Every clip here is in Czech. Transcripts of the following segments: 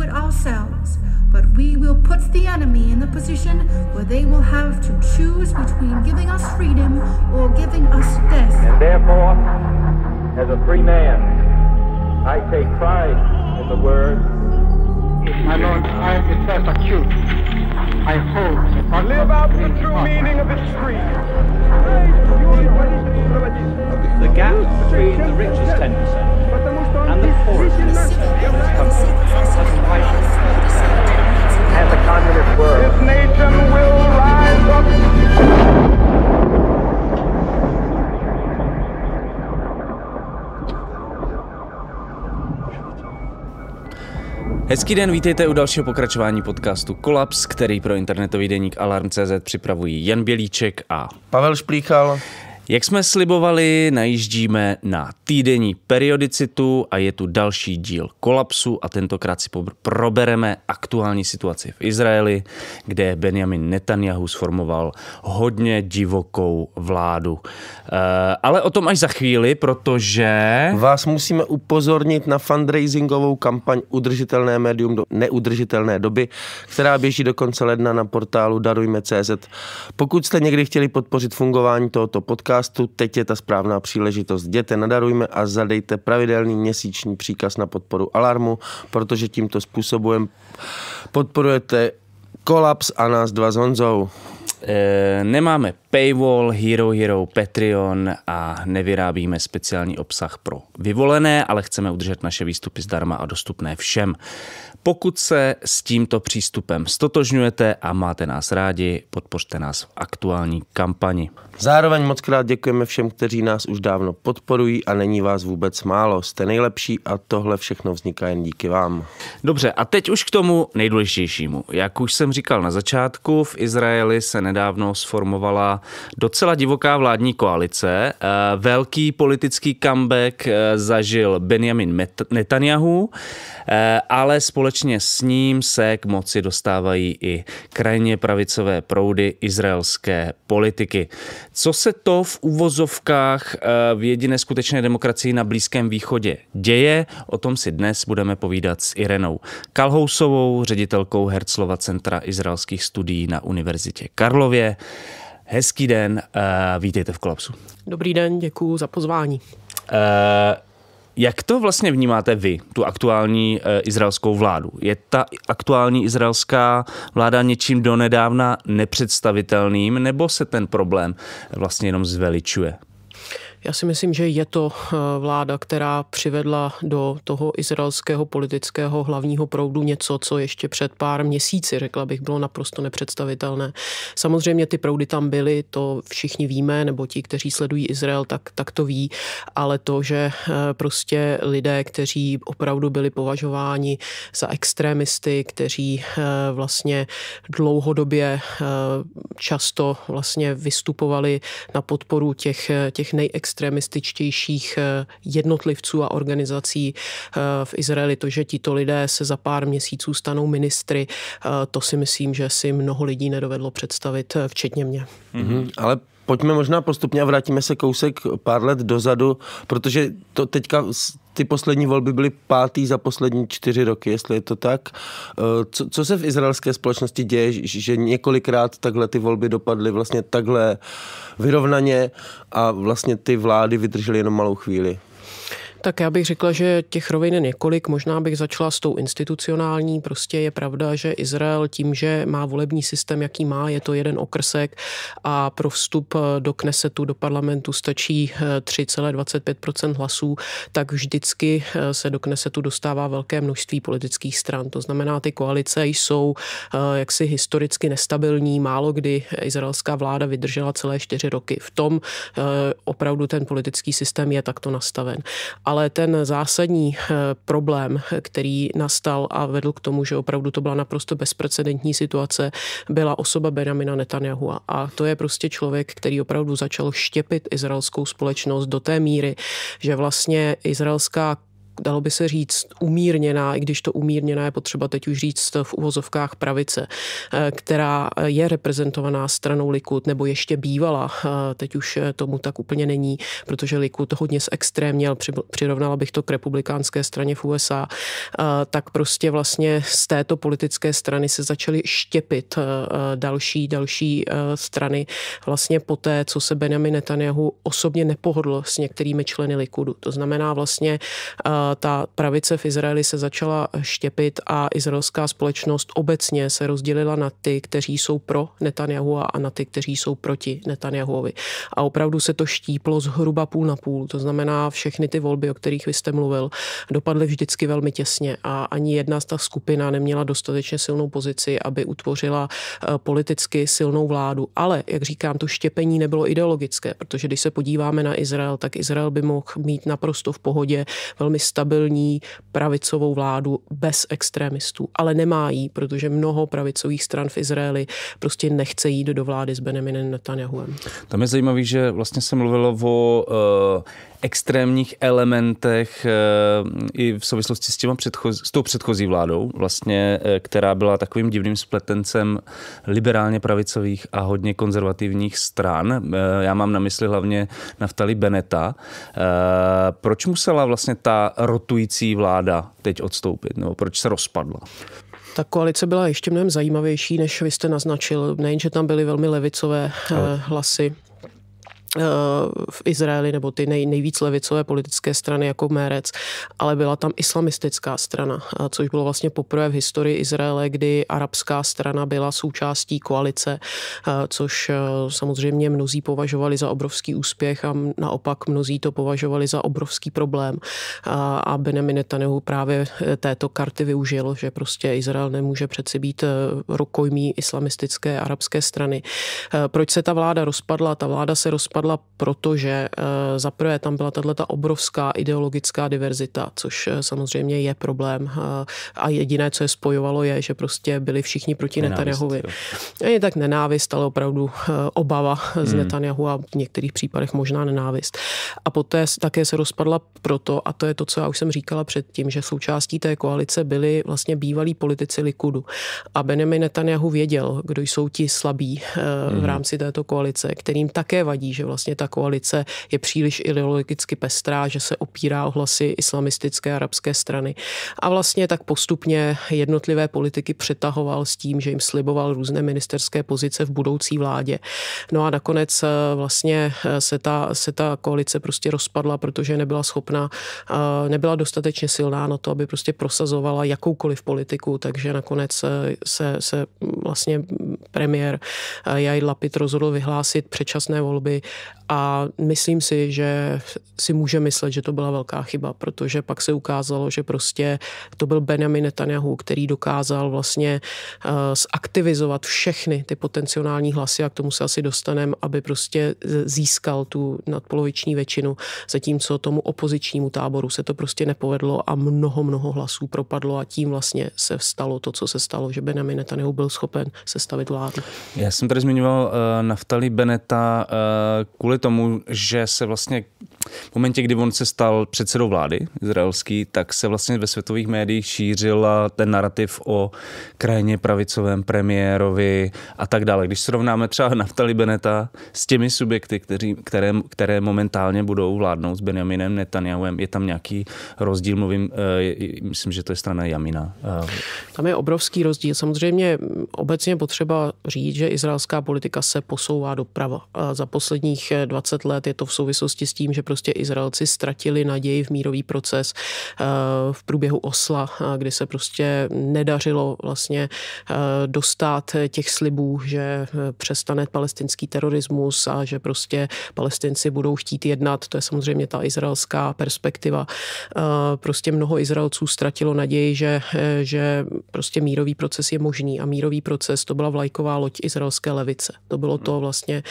it ourselves, but we will put the enemy in the position where they will have to choose between giving us freedom or giving us death. And therefore, as a free man, I take pride in the word. My Lord, I am itself acute. I hope I live out the true meaning of its creed. The gap between the richest 10% Hezký den, vítejte u dalšího pokračování podcastu Kolaps, který pro internetový deník Alarm.cz připravují Jan Bělíček a Pavel Šplíchal. Jak jsme slibovali, najíždíme na týdenní periodicitu a je tu další díl kolapsu a tentokrát si probereme aktuální situaci v Izraeli, kde Benjamin Netanyahu sformoval hodně divokou vládu. E, ale o tom až za chvíli, protože... Vás musíme upozornit na fundraisingovou kampaň Udržitelné médium do neudržitelné doby, která běží do konce ledna na portálu darujme.cz. Pokud jste někdy chtěli podpořit fungování tohoto podcastu, podcastu Teď je ta správná příležitost. Jděte nadarujme a zadejte pravidelný měsíční příkaz na podporu Alarmu, protože tímto způsobem podporujete Kolaps a nás dva s Honzou. E, nemáme paywall, Hero Hero, Patreon a nevyrábíme speciální obsah pro vyvolené, ale chceme udržet naše výstupy zdarma a dostupné všem. Pokud se s tímto přístupem stotožňujete a máte nás rádi, podpořte nás v aktuální kampani. Zároveň moc krát děkujeme všem, kteří nás už dávno podporují a není vás vůbec málo. Jste nejlepší a tohle všechno vzniká jen díky vám. Dobře, a teď už k tomu nejdůležitějšímu. Jak už jsem říkal na začátku, v Izraeli se nedávno sformovala docela divoká vládní koalice. Eh, velký politický comeback eh, zažil Benjamin Netanyahu, eh, ale společně s ním se k moci dostávají i krajně pravicové proudy izraelské politiky. Co se to v uvozovkách eh, v jediné skutečné demokracii na Blízkém východě děje, o tom si dnes budeme povídat s Irenou Kalhousovou, ředitelkou Herclova centra izraelských studií na Univerzitě Karlově. Hezký den, eh, vítejte v Kolapsu. Dobrý den, děkuji za pozvání. Uh, jak to vlastně vnímáte vy, tu aktuální e, izraelskou vládu? Je ta aktuální izraelská vláda něčím donedávna nepředstavitelným, nebo se ten problém vlastně jenom zveličuje? Já si myslím, že je to eh, vláda, která přivedla do toho izraelského politického hlavního proudu něco, co ještě před pár měsíci, řekla bych, bylo naprosto nepředstavitelné. Samozřejmě ty proudy tam byly, to všichni víme, nebo ti, kteří sledují Izrael, tak, tak to ví, ale to, že eh, prostě lidé, kteří opravdu byli považováni za extremisty, kteří eh, vlastně dlouhodobě často vlastně vystupovali na podporu těch, těch nejextrémnějších extremističtějších eh, jednotlivců a organizací eh, v Izraeli. To, že tito lidé se za pár měsíců stanou ministry, eh, to si myslím, že si mnoho lidí nedovedlo představit, včetně mě. Mm-hmm. Ale pojďme možná postupně a vrátíme se kousek pár let dozadu, protože to teďka ty poslední volby byly pátý za poslední čtyři roky, jestli je to tak. E, co, co se v izraelské společnosti děje, že několikrát takhle ty volby dopadly vlastně takhle vyrovnaně a vlastně ty vlády vydržely jenom malou chvíli? Tak já bych řekla, že těch rovin je několik. Možná bych začala s tou institucionální. Prostě je pravda, že Izrael tím, že má volební systém, jaký má, je to jeden okrsek a pro vstup eh, do Knesetu, do parlamentu stačí 3,25 eh, hlasů, tak vždycky eh, se do Knesetu dostává velké množství politických stran. To znamená, ty koalice jsou jaksi historicky nestabilní. Málo kdy izraelská vláda vydržela celé čtyři roky. V tom opravdu ten politický systém je takto nastaven ale ten zásadní eh, problém, který nastal a vedl k tomu, že opravdu to byla naprosto bezprecedentní situace, byla osoba Benjamina Netanyahu. A to je prostě člověk, který opravdu začal štěpit izraelskou společnost do té míry, že vlastně izraelská dalo by se říct, umírněná, i když to umírněná je potřeba teď už říct v uvozovkách pravice, eh, která je reprezentovaná stranou Likud, nebo ještě bývala, eh, teď už eh, tomu tak úplně není, protože Likud hodně zextrémněl, přirovnala bych to k republikánské straně v USA, tak prostě vlastně z této politické strany se začaly štěpit další, další strany vlastně po té, co se Benjamin Netanyahu osobně nepohodl s některými členy Likudu. To znamená vlastně ta pravice v Izraeli se začala štěpit a izraelská společnost obecně se rozdělila na ty, kteří jsou pro Netanyahu a na ty, kteří jsou proti Netanyahuovi. A opravdu se to štíplo zhruba půl na půl. To znamená, všechny ty volby, o kterých vy jste mluvil, dopadly vždycky velmi těsně a ani jedna z ta skupina neměla dostatečně silnou pozici, aby utvořila eh, politicky silnou vládu. Ale, jak říkám, to štěpení nebylo ideologické, protože když se podíváme na Izrael, tak Izrael by mohl mít naprosto v pohodě velmi stav stabilní pravicovou vládu bez extremistů, ale nemá jí, protože mnoho pravicových stran v Izraeli prostě nechce jít do vlády s Benjaminem Netanyahuem. Tam je zajímavé, že vlastně se mluvilo o uh extrémních elementech eh, i v souvislosti s, těma předchozí, s tou předchozí vládou, vlastně, eh, která byla takovým divným spletencem liberálně pravicových a hodně konzervativních stran. Eh, já mám na mysli hlavně Naftali Beneta. Proč musela vlastně ta rotující vláda teď odstoupit, nebo proč se rozpadla? Ta koalice byla ještě mnohem zajímavější, než vy jste naznačil. Nejenže tam byly velmi levicové Ale... hlasy Eh, v Izraeli, nebo ty nej, nejvíc levicové politické strany jako Mérec, ale byla tam islamistická strana, eh, což bylo vlastně poprvé v historii Izraele, kdy arabská strana byla součástí koalice, eh, což samozřejmě mnozí považovali za obrovský úspěch a naopak mnozí to považovali za obrovský problém. A Benjamin Netanyahu právě této karty využil, že prostě Izrael nemůže přeci být rukojmí islamistické arabské strany. Proč se ta vláda rozpadla? Ta vláda se rozpadla propadla, protože eh, za prvé tam byla tato obrovská ideologická diverzita, což eh, samozřejmě je problém. Eh, a jediné, co je spojovalo, je, že prostě byli všichni proti Netanyahuvi. Je tak nenávist, ale opravdu obava hmm. z Netanyahu a v některých případech možná nenávist. A poté také se rozpadla proto, a to je to, co já už jsem říkala předtím, že součástí té koalice byli vlastně bývalí politici Likudu. A Benjamin Netanyahu věděl, kdo jsou ti slabí v hmm. rámci této koalice, kterým také vadí, že vlastně ta koalice je příliš ideologicky pestrá, že se opírá o hlasy islamistické arabské strany. A vlastně tak postupně jednotlivé politiky přetahoval s tím, že jim sliboval různé ministerské pozice v budoucí vládě. No a nakonec eh, vlastně eh, se ta, se ta koalice prostě rozpadla, protože nebyla schopná, eh, nebyla dostatečně silná na to, aby prostě prosazovala jakoukoliv politiku, takže nakonec se, se mm, vlastně mm, premiér Jair Lapid rozhodl vyhlásit předčasné volby a myslím si, že si může myslet, že to byla velká chyba, protože pak se ukázalo, že prostě to byl Benjamin Netanyahu, který dokázal vlastně eh, zaktivizovat všechny ty potenciální hlasy, a k tomu se asi dostaneme, aby prostě získal tu nadpoloviční většinu, zatímco tomu opozičnímu táboru se to prostě nepovedlo a mnoho, mnoho hlasů propadlo a tím vlastně se stalo to, co se stalo, že Benjamin Netanyahu byl schopen sestavit vládu. Já jsem tady zmiňoval uh, Naftali Beneta, uh, kvůli tomu, že se vlastně v momentě, kdy on se stal předsedou vlády izraelský, tak se vlastně ve světových médiích šířil ten narrativ o krajně pravicovém premiérovi a tak dále. Když srovnáme třeba Naftali Beneta s těmi subjekty, kteří, které, které momentálně budou vládnout s Benjaminem Netanyahuem, je tam nějaký rozdíl, mluvím, eh, myslím, že to je strana Jamina. Eh. Tam je obrovský rozdíl. Samozřejmě obecně potřeba říct, že izraelská politika se posouvá doprava. Za posledních 20 let je to v souvislosti s tím, že prostě Izraelci ztratili naději v mírový proces eh, v průběhu Osla, eh, kdy se prostě nedařilo vlastně eh, dostat těch slibů, že přestane palestinský terorismus a že prostě palestinci budou chtít jednat. To je samozřejmě ta izraelská perspektiva. Prostě mnoho Izraelců ztratilo naději, že, že prostě mírový proces je možný a mírový proces to byla vlajková loď izraelské levice. To bylo to vlastně,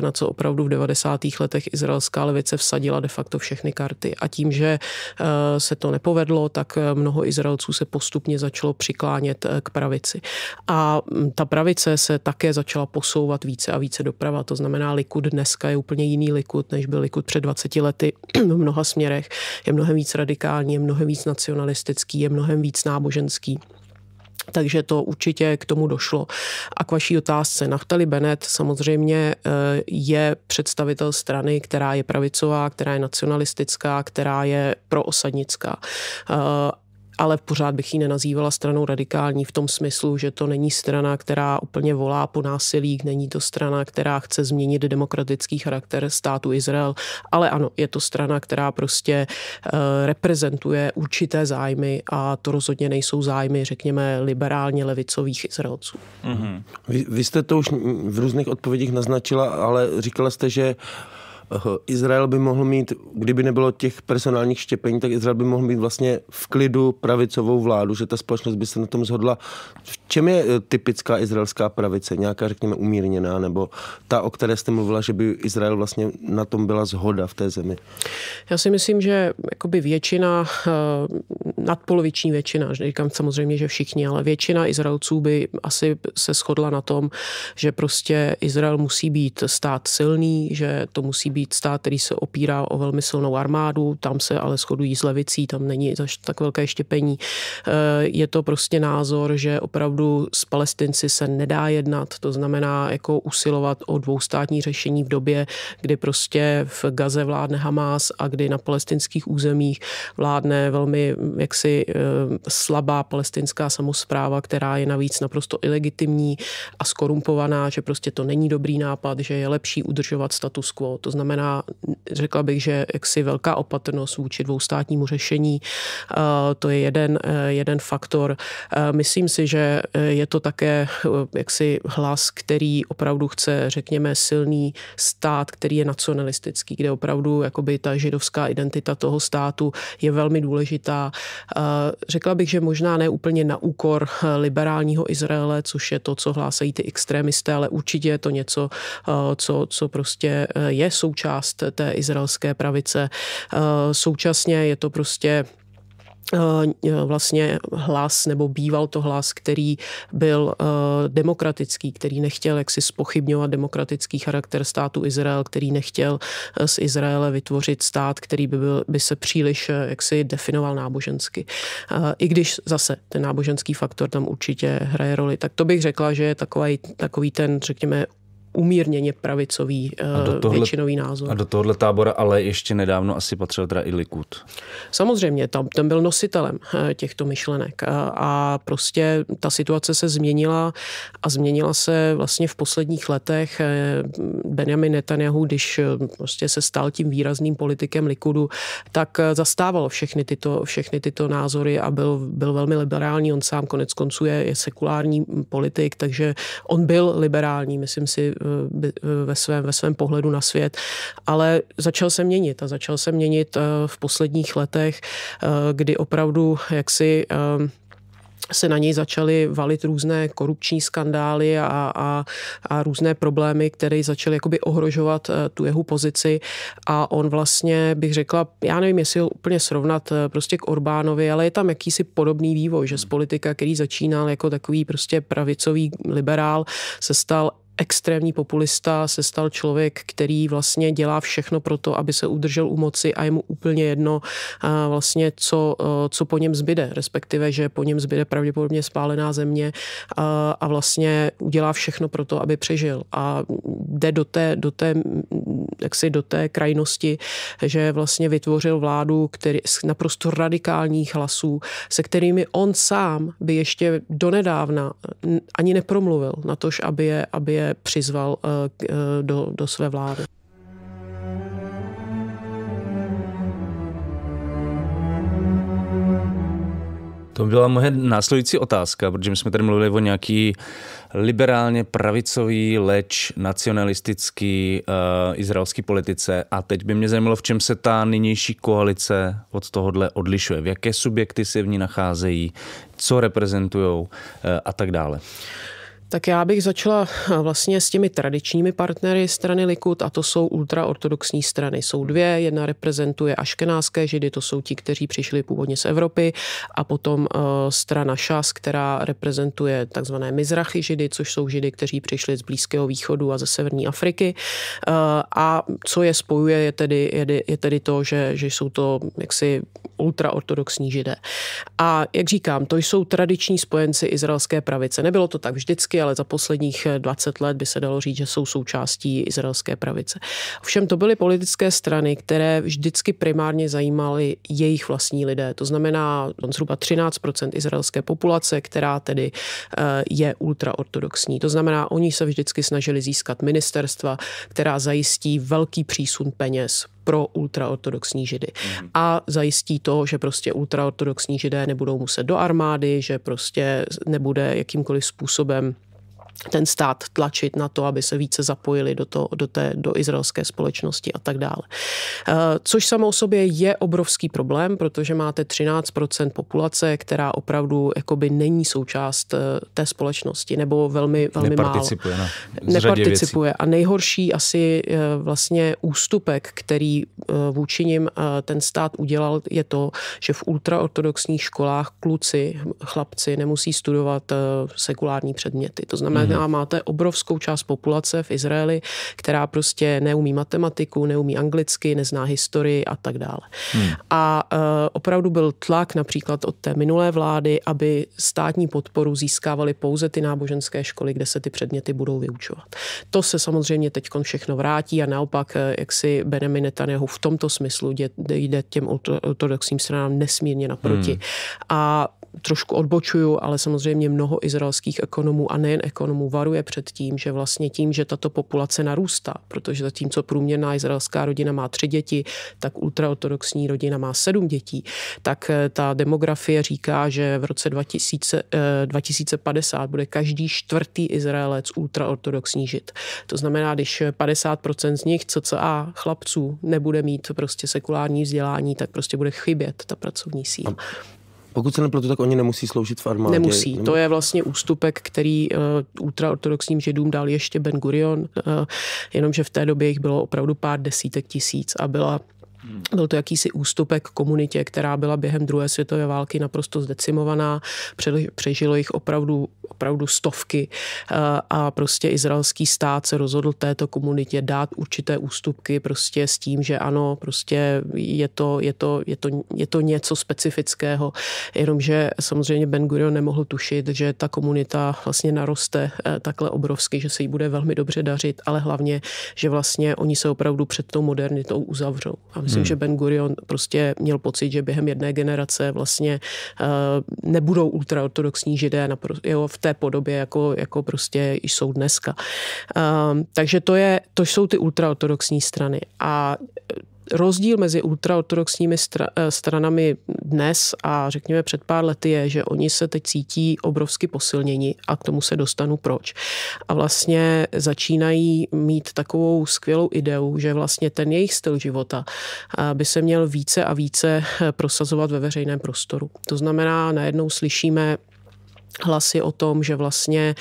na co opravdu v 90. letech izraelská levice vsadila vysadila de facto všechny karty. A tím, že eh, se to nepovedlo, tak eh, mnoho Izraelců se postupně začalo přiklánět eh, k pravici. A mm, ta pravice se také začala posouvat více a více doprava. To znamená, Likud dneska je úplně jiný Likud, než byl Likud před 20 lety v mnoha směrech. Je mnohem víc radikální, je mnohem víc nacionalistický, je mnohem víc náboženský. Takže to určitě k tomu došlo. A k vaší otázce. Naftali Bennett samozřejmě eh, je představitel strany, která je pravicová, která je nacionalistická, která je proosadnická. Eh, ale pořád bych ji nenazývala stranou radikální v tom smyslu, že to není strana, která úplně volá po násilí, není to strana, která chce změnit demokratický charakter státu Izrael, ale ano, je to strana, která prostě eh, reprezentuje určité zájmy a to rozhodně nejsou zájmy, řekněme, liberálně levicových Izraelců. Mm-hmm. Vy, vy jste to už v různých odpovědích naznačila, ale říkala jste, že Eh, Izrael by mohl mít, kdyby nebylo těch personálních štěpení, tak Izrael by mohl mít vlastně v klidu pravicovou vládu, že ta společnost by se na tom zhodla. V čem je eh, typická izraelská pravice? Nějaká, řekněme, umírněná, nebo ta, o které jste mluvila, že by Izrael vlastně na tom byla zhoda v té zemi? Já si myslím, že jakoby většina, eh, nadpoloviční většina, říkám samozřejmě, že všichni, ale většina Izraelců by asi se shodla na tom, že prostě Izrael musí být stát silný, že to musí být být stát, který se opírá o velmi silnou armádu, tam se ale shodují s levicí, tam není tak velké štěpení. Eh, je to prostě názor, že opravdu s palestinci se nedá jednat, to znamená jako usilovat o dvoustátní řešení v době, kdy prostě v Gaze vládne Hamas a kdy na palestinských územích vládne velmi jaksi eh, slabá palestinská samozpráva, která je navíc naprosto ilegitimní a skorumpovaná, že prostě to není dobrý nápad, že je lepší udržovat status quo. To znamená, znamená, řekla bych, že jaksi velká opatrnost vůči dvoustátnímu řešení. Eh, to je jeden, eh, jeden faktor. Eh, myslím si, že je to také jaksi hlas, který opravdu chce, řekněme, silný stát, který je nacionalistický, kde opravdu jakoby ta židovská identita toho státu je velmi důležitá. Řekla bych, že možná ne úplně na úkor liberálního Izraele, což je to, co hlásají ty extrémisté, ale určitě je to něco, co, co prostě je sou součást té izraelské pravice. Eh, současně je to prostě eh, vlastně hlas, nebo býval to hlas, který byl eh, demokratický, který nechtěl jaksi spochybňovat demokratický charakter státu Izrael, který nechtěl z Izraele vytvořit stát, který by, byl, by se příliš jaksi definoval nábožensky. I když zase ten náboženský faktor tam určitě hraje roli, tak to bych řekla, že je takový, takový ten, řekněme, umírněně pravicový eh, tohle, většinový názor. A do tohle tábora ale ještě nedávno asi patřil teda i Likud. Samozřejmě, tam, tam byl nositelem eh, těchto myšlenek a, eh, a prostě ta situace se změnila a změnila se vlastně v posledních letech. Benjamin Netanyahu, když prostě se stal tím výrazným politikem Likudu, tak zastával všechny tyto, všechny tyto názory a byl, byl velmi liberální. On sám konec konců je, je sekulární politik, takže on byl liberální, myslím si, Eh, ve svém, ve svém pohledu na svět. Ale začal se měnit a začal se měnit eh, v posledních letech, eh, kdy opravdu jaksi se na něj začaly valit různé korupční skandály a, a, a různé problémy, které začaly jakoby ohrožovat tu jeho pozici a on vlastně, bych řekla, já nevím, jestli ho úplně srovnat prostě k Orbánovi, ale je tam jakýsi podobný vývoj, že z politika, který začínal jako takový prostě pravicový liberál, se stal extrémní populista se stal člověk, který vlastně dělá všechno pro to, aby se udržel u moci a je mu úplně jedno eh, vlastně, co, eh, co po něm zbyde, respektive, že po něm zbyde pravděpodobně spálená země eh, a, vlastně udělá všechno pro to, aby přežil a jde do té, do té, jaksi do té krajnosti, že vlastně vytvořil vládu který, naprosto radikálních hlasů, se kterými on sám by ještě donedávna ani nepromluvil na tož, aby je, aby je přizval eh, eh, do, do své vlády. To byla moje následující otázka, protože my jsme tady mluvili o nějaký liberálně pravicový, leč nacionalistický uh, izraelský politice a teď by mě zajímalo, v čem se ta nynější koalice od tohohle odlišuje, v jaké subjekty se v ní nacházejí, co reprezentují uh, a tak dále. Tak já bych začala eh, vlastně s těmi tradičními partnery strany Likud a to jsou ultraortodoxní strany. Jsou dvě, jedna reprezentuje aškenáské židy, to jsou ti, kteří přišli původně z Evropy a potom uh, strana Šas, která reprezentuje takzvané Mizrachy židy, což jsou židy, kteří přišli z Blízkého východu a ze Severní Afriky. Uh, a co je spojuje je tedy, je, je tedy to, že, že jsou to jaksi ultraortodoxní židé. A jak říkám, to jsou tradiční spojenci izraelské pravice. Nebylo to tak vždycky, ale za posledních 20 eh, let by se dalo říct, že jsou součástí izraelské pravice. Ovšem to byly politické strany, které vždycky primárně zajímaly jejich vlastní lidé. To znamená no, zhruba 13 izraelské populace, která tedy eh, je ultraortodoxní. To znamená, oni se vždycky snažili získat ministerstva, která zajistí velký přísun peněz pro ultraortodoxní židy. Mm. A zajistí to, že prostě ultraortodoxní židé nebudou muset do armády, že prostě nebude jakýmkoliv způsobem ten stát tlačit na to, aby se více zapojili do, to, do té do izraelské společnosti a tak dále. Eh, což samo o sobě je obrovský problém, protože máte 13% populace, která opravdu jakoby není součást eh, té společnosti, nebo velmi, velmi Neparticipuje málo. No. Na Neparticipuje. A nejhorší asi eh, vlastně ústupek, který vůči nim ten stát udělal, je to, že v ultraortodoxních školách kluci, chlapci nemusí studovat sekulární předměty. To znamená, mm-hmm. máte obrovskou část populace v Izraeli, která prostě neumí matematiku, neumí anglicky, nezná historii a tak dále. Mm. A uh, opravdu byl tlak například od té minulé vlády, aby státní podporu získávaly pouze ty náboženské školy, kde se ty předměty budou vyučovat. To se samozřejmě teď všechno vrátí a naopak, eh, jak si Benjamin Netanyahu v tomto smyslu jde, jde těm ortodoxním stranám nesmírně naproti. Mm. A trošku odbočuju, ale samozřejmě mnoho izraelských ekonomů a nejen ekonomů varuje před tím, že vlastně tím, že tato populace narůstá, protože zatímco průměrná izraelská rodina má tři děti, tak ultraortodoxní rodina má sedm dětí, tak eh, ta demografie říká, že v roce 2000, 2050 eh, bude každý čtvrtý Izraelec ultraortodoxní žid. To znamená, když 50% z nich, cca chlapců, nebude mít prostě sekulární vzdělání, tak prostě bude chybět ta pracovní síla. Pokud se nepletu, tak oni nemusí sloužit v armádě. Nemusí. To je vlastně ústupek, který uh, ultraortodoxním židům dal ještě Ben Gurion, uh, jenomže v té době jich bylo opravdu pár desítek tisíc a byla hmm. byl to jakýsi ústupek komunitě, která byla během druhé světové války naprosto zdecimovaná. Přežilo jich opravdu opravdu stovky eh, a prostě izraelský stát se rozhodl této komunitě dát určité ústupky prostě s tím, že ano, prostě je to, je to, je to, je to něco specifického, jenomže samozřejmě Ben Gurion nemohl tušit, že ta komunita vlastně naroste eh, takhle obrovsky, že se jí bude velmi dobře dařit, ale hlavně, že vlastně oni se opravdu před tou modernitou uzavřou. A myslím, hmm. že Ben Gurion prostě měl pocit, že během jedné generace vlastně eh, nebudou ultraortodoxní židé, napr- jo, v té podobě, jako, jako prostě jsou dneska. Um, takže to, je, to jsou ty ultraortodoxní strany. A rozdíl mezi ultraortodoxními str- eh, stranami dnes a řekněme před pár lety je, že oni se teď cítí obrovsky posilněni a k tomu se dostanu proč. A vlastně začínají mít takovou skvělou ideu, že vlastně ten jejich styl života eh, by se měl více a více eh, prosazovat ve veřejném prostoru. To znamená, najednou slyšíme hlasy o tom, že vlastně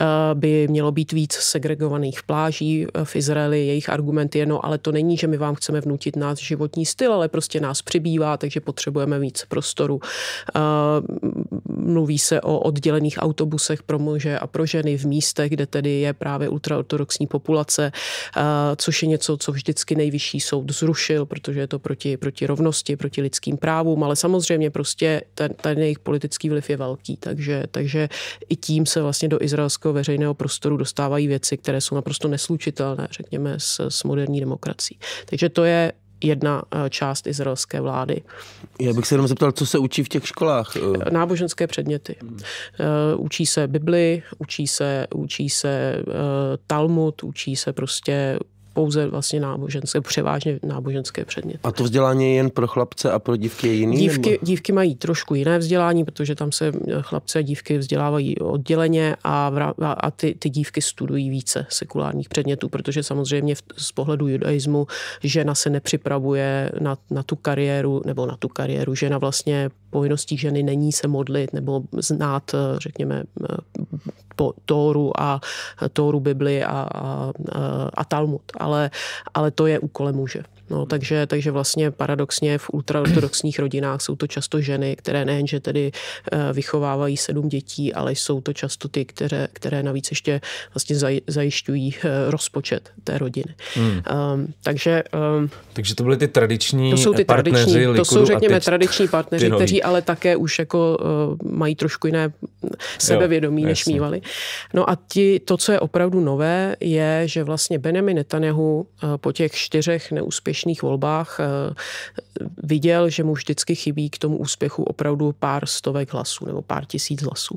eh, by mělo být víc segregovaných pláží eh, v Izraeli. Jejich argument je, no ale to není, že my vám chceme vnutit náš životní styl, ale prostě nás přibývá, takže potřebujeme víc prostoru. Eh, mluví se o oddělených autobusech pro muže a pro ženy v místech, kde tedy je právě ultraortodoxní populace, což je něco, co vždycky nejvyšší soud zrušil, protože je to proti, proti rovnosti, proti lidským právům, ale samozřejmě prostě ten, ten jejich politický vliv je velký, takže takže i tím se vlastně do izraelského veřejného prostoru dostávají věci, které jsou naprosto neslučitelné, řekněme, s, s moderní demokracií. Takže to je jedna eh, část izraelské vlády. Já bych se jenom zeptal, co se učí v těch školách? Eh, náboženské předměty. Eh, učí se Bibli, učí se, učí se Talmud, učí se prostě pouze vlastně náboženské, převážně náboženské předměty. A to vzdělání je jen pro chlapce a pro dívky je jiný? Dívky, nebo? dívky mají trošku jiné vzdělání, protože tam se eh, chlapce a dívky vzdělávají odděleně a, a, a ty, ty dívky studují více sekulárních předmětů, protože samozřejmě v, z pohledu judaismu žena se nepřipravuje na, na tu kariéru, nebo na tu kariéru, žena vlastně povinností ženy není se modlit nebo znát, eh, řekněme, eh, po Tóru a Tóru Bibli a, a, a Talmud. Ale, ale to je úkolem muže. No, takže, takže vlastně paradoxně v ultraortodoxních rodinách jsou to často ženy, které nejenže tedy eh, vychovávají sedm dětí, ale jsou to často ty, které, které navíc ještě vlastně zajišťují eh, rozpočet té rodiny. Hmm. Um, takže, um, takže to byly ty tradiční to jsou ty partneři tradiční, To jsou řekněme tradiční partneři, kteří ale také už jako uh, mají trošku jiné sebevědomí, jo, než jasný. mývali. No a ti, to, co je opravdu nové, je, že vlastně Benjamin Netanyahu uh, po těch čtyřech neúspěšných úspěšných volbách eh, viděl, že mu vždycky chybí k tomu úspěchu opravdu pár stovek hlasů nebo pár tisíc hlasů.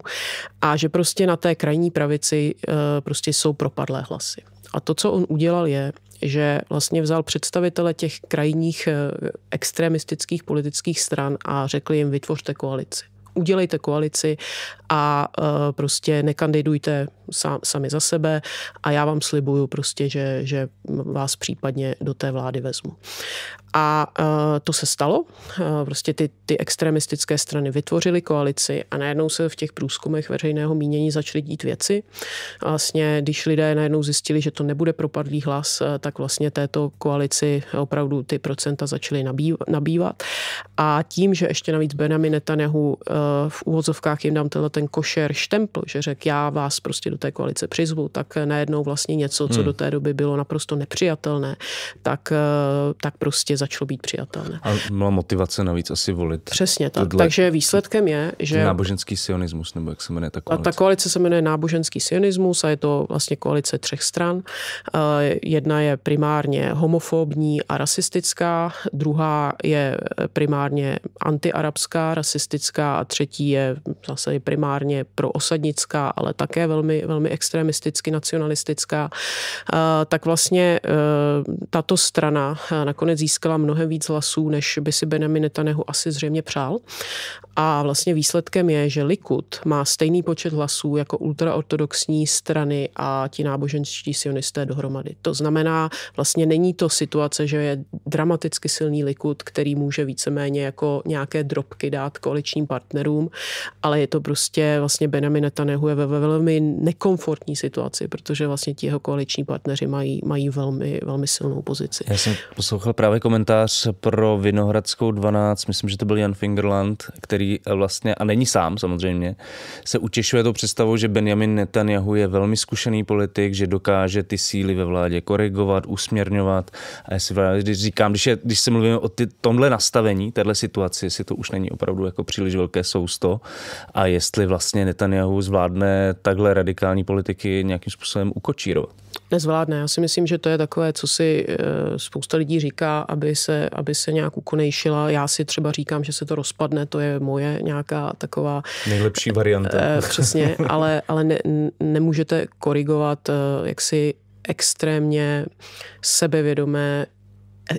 A že prostě na té krajní pravici eh, prostě jsou propadlé hlasy. A to, co on udělal, je, že vlastně vzal představitele těch krajních eh, extremistických politických stran a řekl jim, vytvořte koalici udělejte koalici a e, prostě nekandidujte sami za sebe a já vám slibuju prostě, že, že vás případně do té vlády vezmu. A uh, to se stalo. Uh, prostě ty, ty extremistické strany vytvořily koalici a najednou se v těch průzkumech veřejného mínění začaly dít věci. Vlastně, když lidé najednou zjistili, že to nebude propadlý hlas, uh, tak vlastně této koalici opravdu ty procenta začaly nabýv, nabývat. A tím, že ještě navíc Benjamin Netanyahu uh, v úvozovkách jim dám tenhle ten košer štempl, že řekl, já vás prostě do té koalice přizvu, tak najednou vlastně něco, co hmm. do té doby bylo naprosto nepřijatelné, tak, uh, tak prostě začalo být přijatelné. A byla motivace navíc asi volit. Přesně tak. Takže výsledkem je, že... Náboženský sionismus, nebo jak se jmenuje ta koalice? A ta koalice se jmenuje Náboženský sionismus a je to vlastně koalice třech stran. Eh, jedna je primárně homofobní a rasistická, druhá je eh, primárně antiarabská, rasistická a třetí je zase primárně proosadnická, ale také velmi, velmi extremisticky nacionalistická. Eh, tak vlastně tato strana nakonec získala získala mnohem víc hlasů, než by si Benjamin Netanyahu asi zřejmě přál. A vlastně výsledkem je, že Likud má stejný počet hlasů jako ultraortodoxní strany a ti náboženští sionisté dohromady. To znamená, vlastně není to situace, že je dramaticky silný Likud, který může víceméně jako nějaké drobky dát koaličním partnerům, ale je to prostě vlastně Benjamin Netanyahu je ve velmi nekomfortní situaci, protože vlastně ti jeho koaliční partneři mají, mají velmi, velmi silnou pozici. Já jsem poslouchal právě komentář komentář pro Vinohradskou 12, myslím, že to byl Jan Fingerland, který eh, vlastně, a není sám samozřejmě, se utěšuje tou představou, že Benjamin Netanyahu je velmi zkušený politik, že dokáže ty síly ve vládě korigovat, usměrňovat. A já si když říkám, když, je, když se mluvíme o ty, tomhle nastavení, téhle situaci, jestli to už není opravdu jako příliš velké sousto a jestli vlastně Netanyahu zvládne takhle radikální politiky nějakým způsobem ukočírovat nezvládne. Já si myslím, že to je takové, co si eh, spousta lidí říká, aby se, aby se nějak ukonejšila. Já si třeba říkám, že se to rozpadne, to je moje nějaká taková... Nejlepší varianta. Eh, eh, přesně, ale, ale ne, nemůžete korigovat jaksi extrémně sebevědomé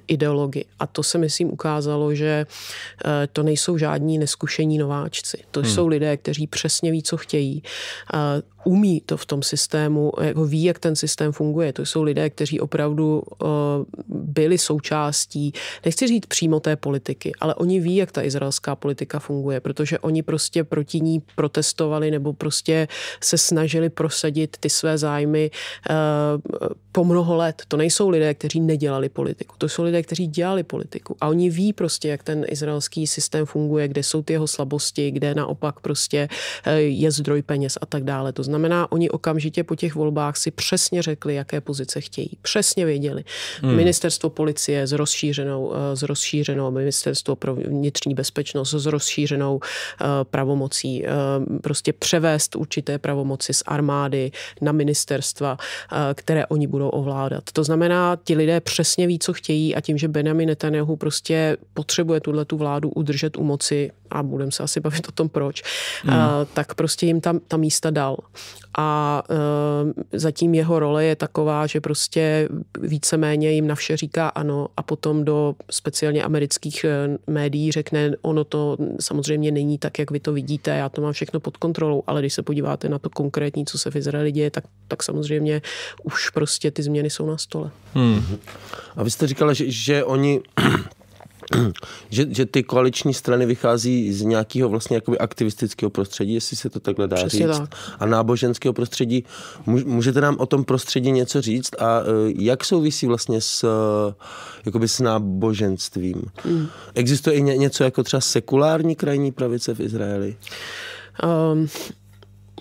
ideologii. A to se, myslím, ukázalo, že to nejsou žádní neskušení nováčci. To hmm. jsou lidé, kteří přesně ví, co chtějí umí to v tom systému, jako ví, jak ten systém funguje. To jsou lidé, kteří opravdu eh, byli součástí, nechci říct přímo té politiky, ale oni ví, jak ta izraelská politika funguje, protože oni prostě proti ní protestovali nebo prostě se snažili prosadit ty své zájmy eh, po mnoho let. To nejsou lidé, kteří nedělali politiku, to jsou lidé, kteří dělali politiku. A oni ví prostě, jak ten izraelský systém funguje, kde jsou ty jeho slabosti, kde naopak prostě eh, je zdroj peněz a tak dále. To znamená, znamená, oni okamžitě po těch volbách si přesně řekli, jaké pozice chtějí. Přesně věděli. Hmm. Ministerstvo policie s rozšířenou, eh, s rozšířenou ministerstvo pro vnitřní bezpečnost s rozšířenou eh, pravomocí. Eh, prostě převést určité pravomoci z armády na ministerstva, které oni budou ovládat. To znamená, ti lidé přesně ví, co chtějí a tím, že Benjamin Netanyahu prostě potřebuje tuhle tu vládu udržet u moci, a budeme se asi bavit o tom proč, mm. a, eh, tak prostě jim tam ta místa dal. A e, zatím jeho role je taková, že prostě víceméně jim na vše říká ano a potom do speciálně amerických eh, médií řekne, ono to samozřejmě není tak, jak vy to vidíte, já to mám všechno pod kontrolou, ale když se podíváte na to konkrétní, co se v Izraeli děje, tak, tak samozřejmě už prostě ty změny jsou na stole. Hmm. A vy jste říkala, že, že oni že, že ty koaliční strany vychází z nějakého vlastně jakoby aktivistického prostředí, jestli se to takhle dá Přesně říct, tak. a náboženského prostředí. Můžete nám o tom prostředí něco říct a e, jak souvisí vlastně s, e, jakoby s náboženstvím? Mm. Existuje i něco jako třeba sekulární krajní pravice v Izraeli? Um,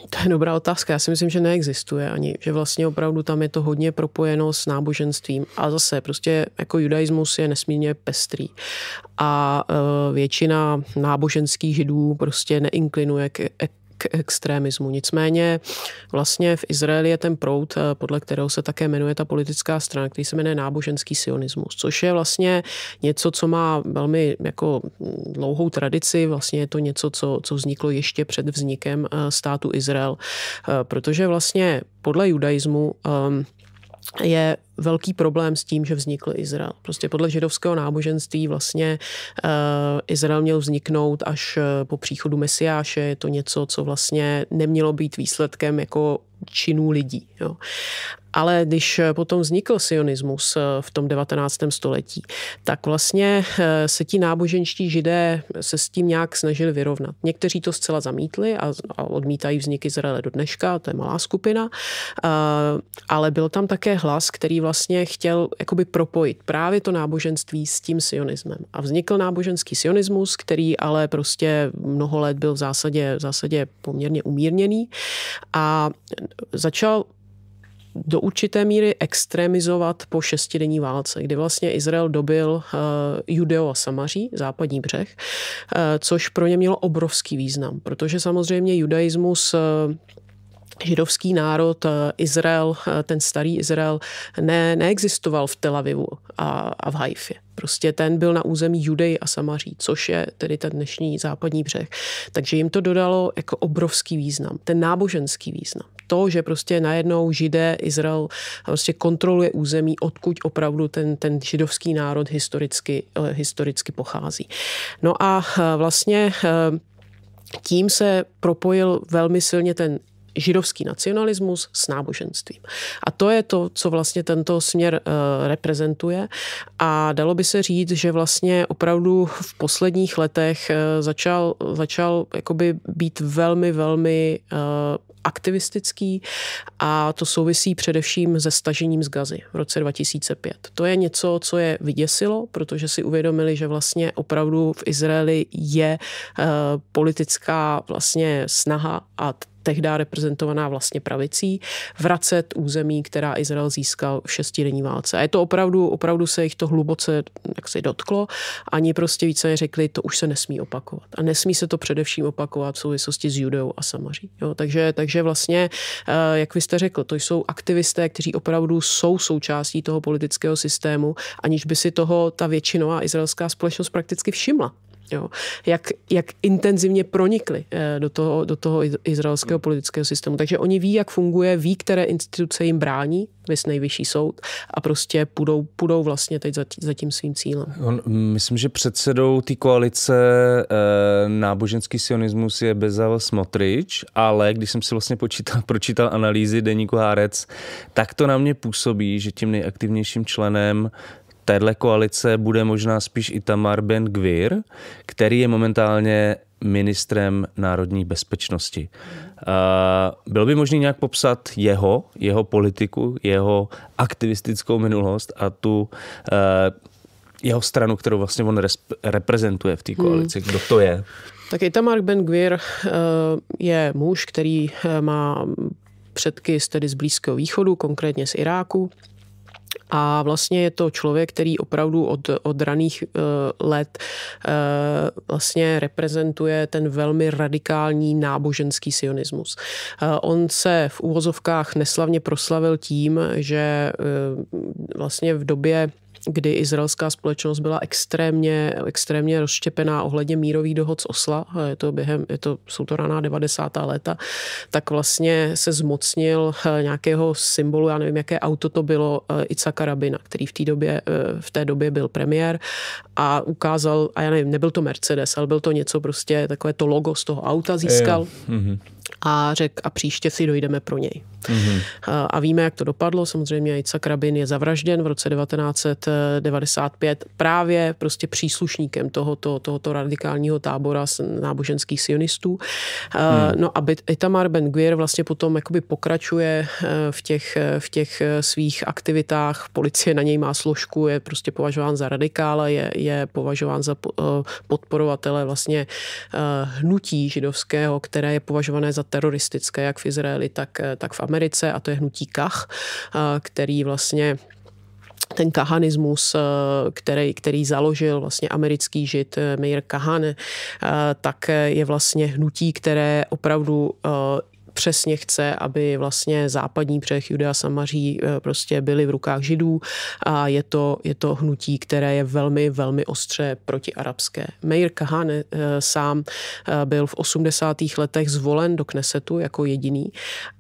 to je dobrá otázka. Já si myslím, že neexistuje ani, že vlastně opravdu tam je to hodně propojeno s náboženstvím. A zase prostě jako judaismus je nesmírně pestrý. A e, většina náboženských židů prostě neinklinuje k e, k extremismu. Nicméně vlastně v Izraeli je ten proud, eh, podle kterého se také jmenuje ta politická strana, který se jmenuje náboženský sionismus, což je vlastně něco, co má velmi jako dlouhou tradici, vlastně je to něco, co, co vzniklo ještě před vznikem eh, státu Izrael, eh, protože vlastně podle judaismu ehm, je velký problém s tím, že vznikl Izrael. Prostě podle židovského náboženství vlastně uh, Izrael měl vzniknout až eh, po příchodu Mesiáše. Je to něco, co vlastně nemělo být výsledkem jako činů lidí. Jo. Ale když eh, potom vznikl sionismus v tom 19. století, tak vlastně se ti náboženští židé se s tím nějak snažili vyrovnat. Někteří to zcela zamítli a, a odmítají vznik Izraele do dneška, to je malá skupina, ale byl tam také hlas, který vlastně vlastně chtěl jakoby propojit právě to náboženství s tím sionismem. A vznikl náboženský sionismus, který ale prostě mnoho let byl v zásadě, v zásadě poměrně umírněný a začal do určité míry extremizovat po šestidenní válce, kdy vlastně Izrael dobil uh, Judeo a Samaří, západní břeh, uh, což pro ně mělo obrovský význam, protože samozřejmě judaismus uh, židovský národ, eh, Izrael, eh, ten starý Izrael, ne, neexistoval v Tel Avivu a, a v Haifě. Prostě ten byl na území Judej a Samaří, což je tedy ten dnešní západní břeh. Takže jim to dodalo jako obrovský význam, ten náboženský význam. To, že prostě najednou židé Izrael prostě kontroluje území, odkud opravdu ten, ten židovský národ historicky, eh, historicky pochází. No a vlastně tím se propojil velmi silně ten židovský nacionalismus s náboženstvím. A to je to, co vlastně tento směr eh, reprezentuje. A dalo by se říct, že vlastně opravdu v posledních letech eh, začal, začal jakoby být velmi, velmi eh, aktivistický a to souvisí především se stažením z gazy v roce 2005. To je něco, co je vyděsilo, protože si uvědomili, že vlastně opravdu v Izraeli je uh, politická vlastně snaha a tehdy reprezentovaná vlastně pravicí, vracet území, která Izrael získal v šestidenní válce. A je to opravdu, opravdu se jich to hluboce jak se dotklo. Ani prostě více řekli, to už se nesmí opakovat. A nesmí se to především opakovat v souvislosti s Judou a Samaří. Jo, takže, takže vlastně, eh, jak vy jste řekl, to jsou aktivisté, kteří opravdu jsou součástí toho politického systému, aniž by si toho ta většinová izraelská společnost prakticky všimla. Jo. Jak, jak intenzivně pronikli eh, do toho, do toho izraelského politického systému. Takže oni ví, jak funguje, ví, které instituce jim brání, vys nejvyšší soud, a prostě půjdou, půjdou vlastně teď za, za tím svým cílem. On, myslím, že předsedou té koalice e, náboženský sionismus je Bezal Smotrič, ale když jsem si vlastně počítal, pročítal analýzy deníku Hárec, tak to na mě působí, že tím nejaktivnějším členem téhle koalice bude možná spíš Itamar Ben Gvir, který je momentálně ministrem národní bezpečnosti. Uh, bylo by možné nějak popsat jeho, jeho politiku, jeho aktivistickou minulost a tu uh, jeho stranu, kterou vlastně on reprezentuje v té hmm. koalici. Hmm. Kdo to je? Tak Itamar Ben-Gvir uh, je muž, který eh, má předky z, tedy z Blízkého východu, konkrétně z Iráku. A vlastně je to člověk, který opravdu od, od raných uh, let uh, vlastně reprezentuje ten velmi radikální náboženský sionismus. Uh, on se v úvozovkách neslavně proslavil tím, že uh, vlastně v době kdy izraelská společnost byla extrémně, extrémně rozštěpená ohledně mírových dohod z Osla, je to během, je to, jsou to raná 90. léta, tak vlastně se zmocnil eh, nějakého symbolu, já nevím, jaké auto to bylo, eh, Ica karabina, který v té době, eh, v té době byl premiér a ukázal, a já nevím, nebyl to Mercedes, ale byl to něco prostě, takové to logo z toho auta získal. Je, je. Mm-hmm a řekl a příště si dojdeme pro něj. Mm-hmm. A víme, jak to dopadlo. Samozřejmě Ica Krabin je zavražděn v roce 1995 právě prostě příslušníkem tohoto, tohoto radikálního tábora náboženských sionistů. Mm. No a Itamar Ben Guir vlastně potom jakoby pokračuje e, v těch, e, v těch e, svých aktivitách. Policie na něj má složku, je prostě považován za radikála, je, je považován za podporovatele vlastně hnutí židovského, které je považované za teroristické, jak v Izraeli, tak, eh, tak v Americe, a to je hnutí Kach, eh, který vlastně ten kahanismus, eh, který, který založil vlastně americký žid Meir Kahane, tak je vlastně hnutí, které opravdu přesně chce, aby vlastně západní břeh Judea Samaří eh, prostě byli v rukách židů a je to, je to hnutí, které je velmi, velmi ostře protiarabské. Meir Kahane eh, sám eh, byl v 80. letech zvolen do Knesetu jako jediný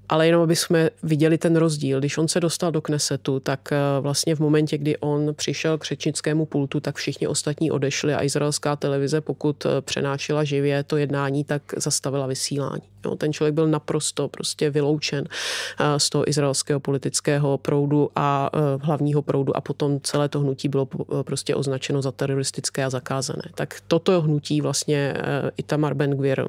ale jenom aby jsme viděli ten rozdíl. Když on se dostal do Knesetu, tak eh, vlastně v momentě, kdy on přišel k řečnickému pultu, tak všichni ostatní odešli a izraelská televize, pokud eh, přenášela živě to jednání, tak zastavila vysílání. Jo, ten člověk byl naprosto prostě vyloučen eh, z toho izraelského politického proudu a hlavního proudu a potom celé to hnutí bylo prostě označeno za teroristické a zakázané. Tak toto hnutí vlastně Itamar Ben-Gvir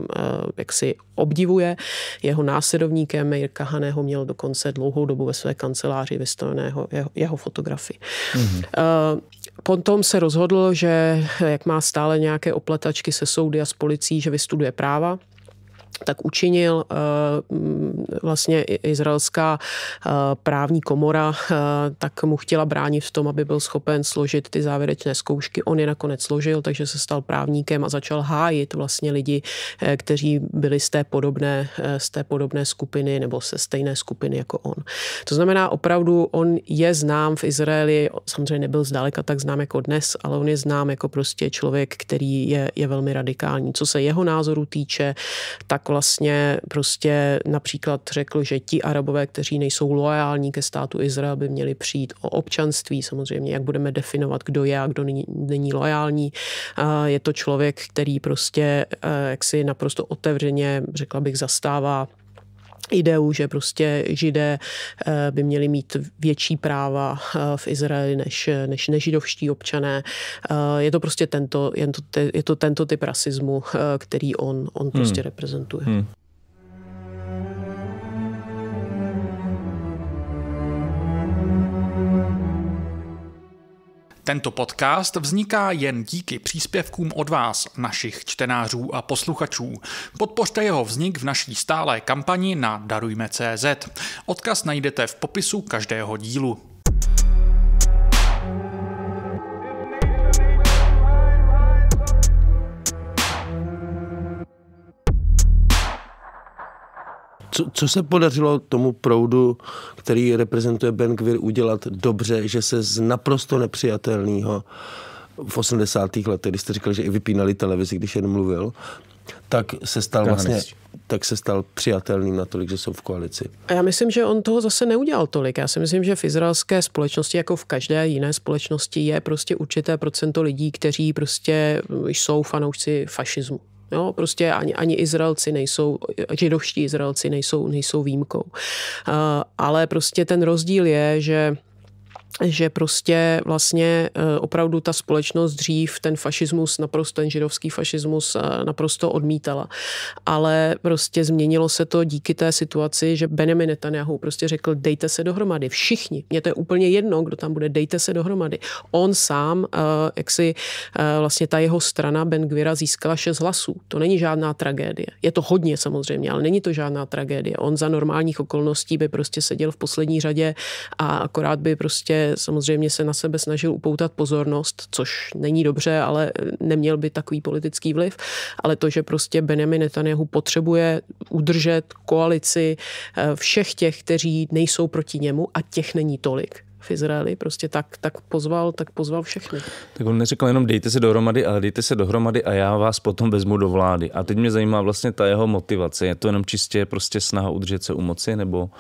jaksi obdivuje, jeho následovníkem je Kahaného měl dokonce dlouhou dobu ve své kanceláři vystaveného jeho, jeho fotografii. Mm-hmm. Uh, potom se rozhodl, že jak má stále nějaké opletačky se soudy a s policií, že vystuduje práva tak učinil eh, mm, vlastně izraelská eh, právní komora, eh, tak mu chtěla bránit v tom, aby byl schopen složit ty závěrečné zkoušky. On je nakonec složil, takže se stal právníkem a začal hájit vlastně lidi, kteří byli z té podobné, z té podobné skupiny nebo se stejné skupiny jako on. To znamená, opravdu on je znám v Izraeli, samozřejmě nebyl zdaleka tak znám jako dnes, ale on je znám jako prostě člověk, který je, je velmi radikální. Co se jeho názoru týče, tak vlastně prostě například řekl, že ti arabové, kteří nejsou loajální ke státu Izrael, by měli přijít o občanství. Samozřejmě, jak budeme definovat, kdo je a kdo není, není loajální. Je to člověk, který prostě eh, jaksi naprosto otevřeně, řekla bych, zastává ideu, že prostě židé eh, by měli mít větší práva eh, v Izraeli než, eh, než nežidovští občané. Je to prostě tento, je to, je to tento typ rasismu, který on, on hmm. prostě hmm. reprezentuje. Hmm. Tento podcast vzniká jen díky příspěvkům od vás, našich čtenářů a posluchačů. Podpořte jeho vznik v naší stálé kampani na darujme.cz. Odkaz najdete v popisu každého dílu. co, co se podařilo tomu proudu, který reprezentuje Ben Gvir, udělat dobře, že se z naprosto nepřijatelného v 80. letech, kdy jste říkal, že i vypínali televizi, když jen mluvil, tak se stal vlastně tak se stal přijatelným natolik, že jsou v koalici. A já myslím, že on toho zase neudělal tolik. Já si myslím, že v izraelské společnosti, jako v každé jiné společnosti, je prostě určité procento lidí, kteří prostě jsou fanoušci fašismu. Jo, no, prostě ani, ani Izraelci nejsou, židovští Izraelci nejsou, nejsou výjimkou. Ale prostě ten rozdíl je, že že prostě vlastně eh, opravdu ta společnost dřív ten fašismus, naprosto ten židovský fašismus eh, naprosto odmítala. Ale prostě změnilo se to díky té situaci, že Benjamin Netanyahu prostě řekl, dejte se dohromady, všichni, Mně to je úplně jedno, kdo tam bude, dejte se dohromady. On sám, eh, jak si vlastně ta jeho strana Ben Gvira získala šest hlasů. To není žádná tragédie. Je to hodně samozřejmě, ale není to žádná tragédie. On za normálních okolností by prostě seděl v poslední řadě a akorát by prostě samozřejmě se na sebe snažil upoutat pozornost, což není dobře, ale neměl by takový politický vliv. Ale to, že prostě Benjamin Netanyahu potřebuje udržet koalici eh, všech těch, kteří nejsou proti němu a těch není tolik, v Izraeli, prostě tak, tak pozval, tak pozval všechny. Tak on neřekl jenom dejte se dohromady, ale dejte se dohromady a já vás potom vezmu do vlády. A teď mě zajímá vlastně ta jeho motivace. Je to jenom čistě prostě snaha udržet se u moci, nebo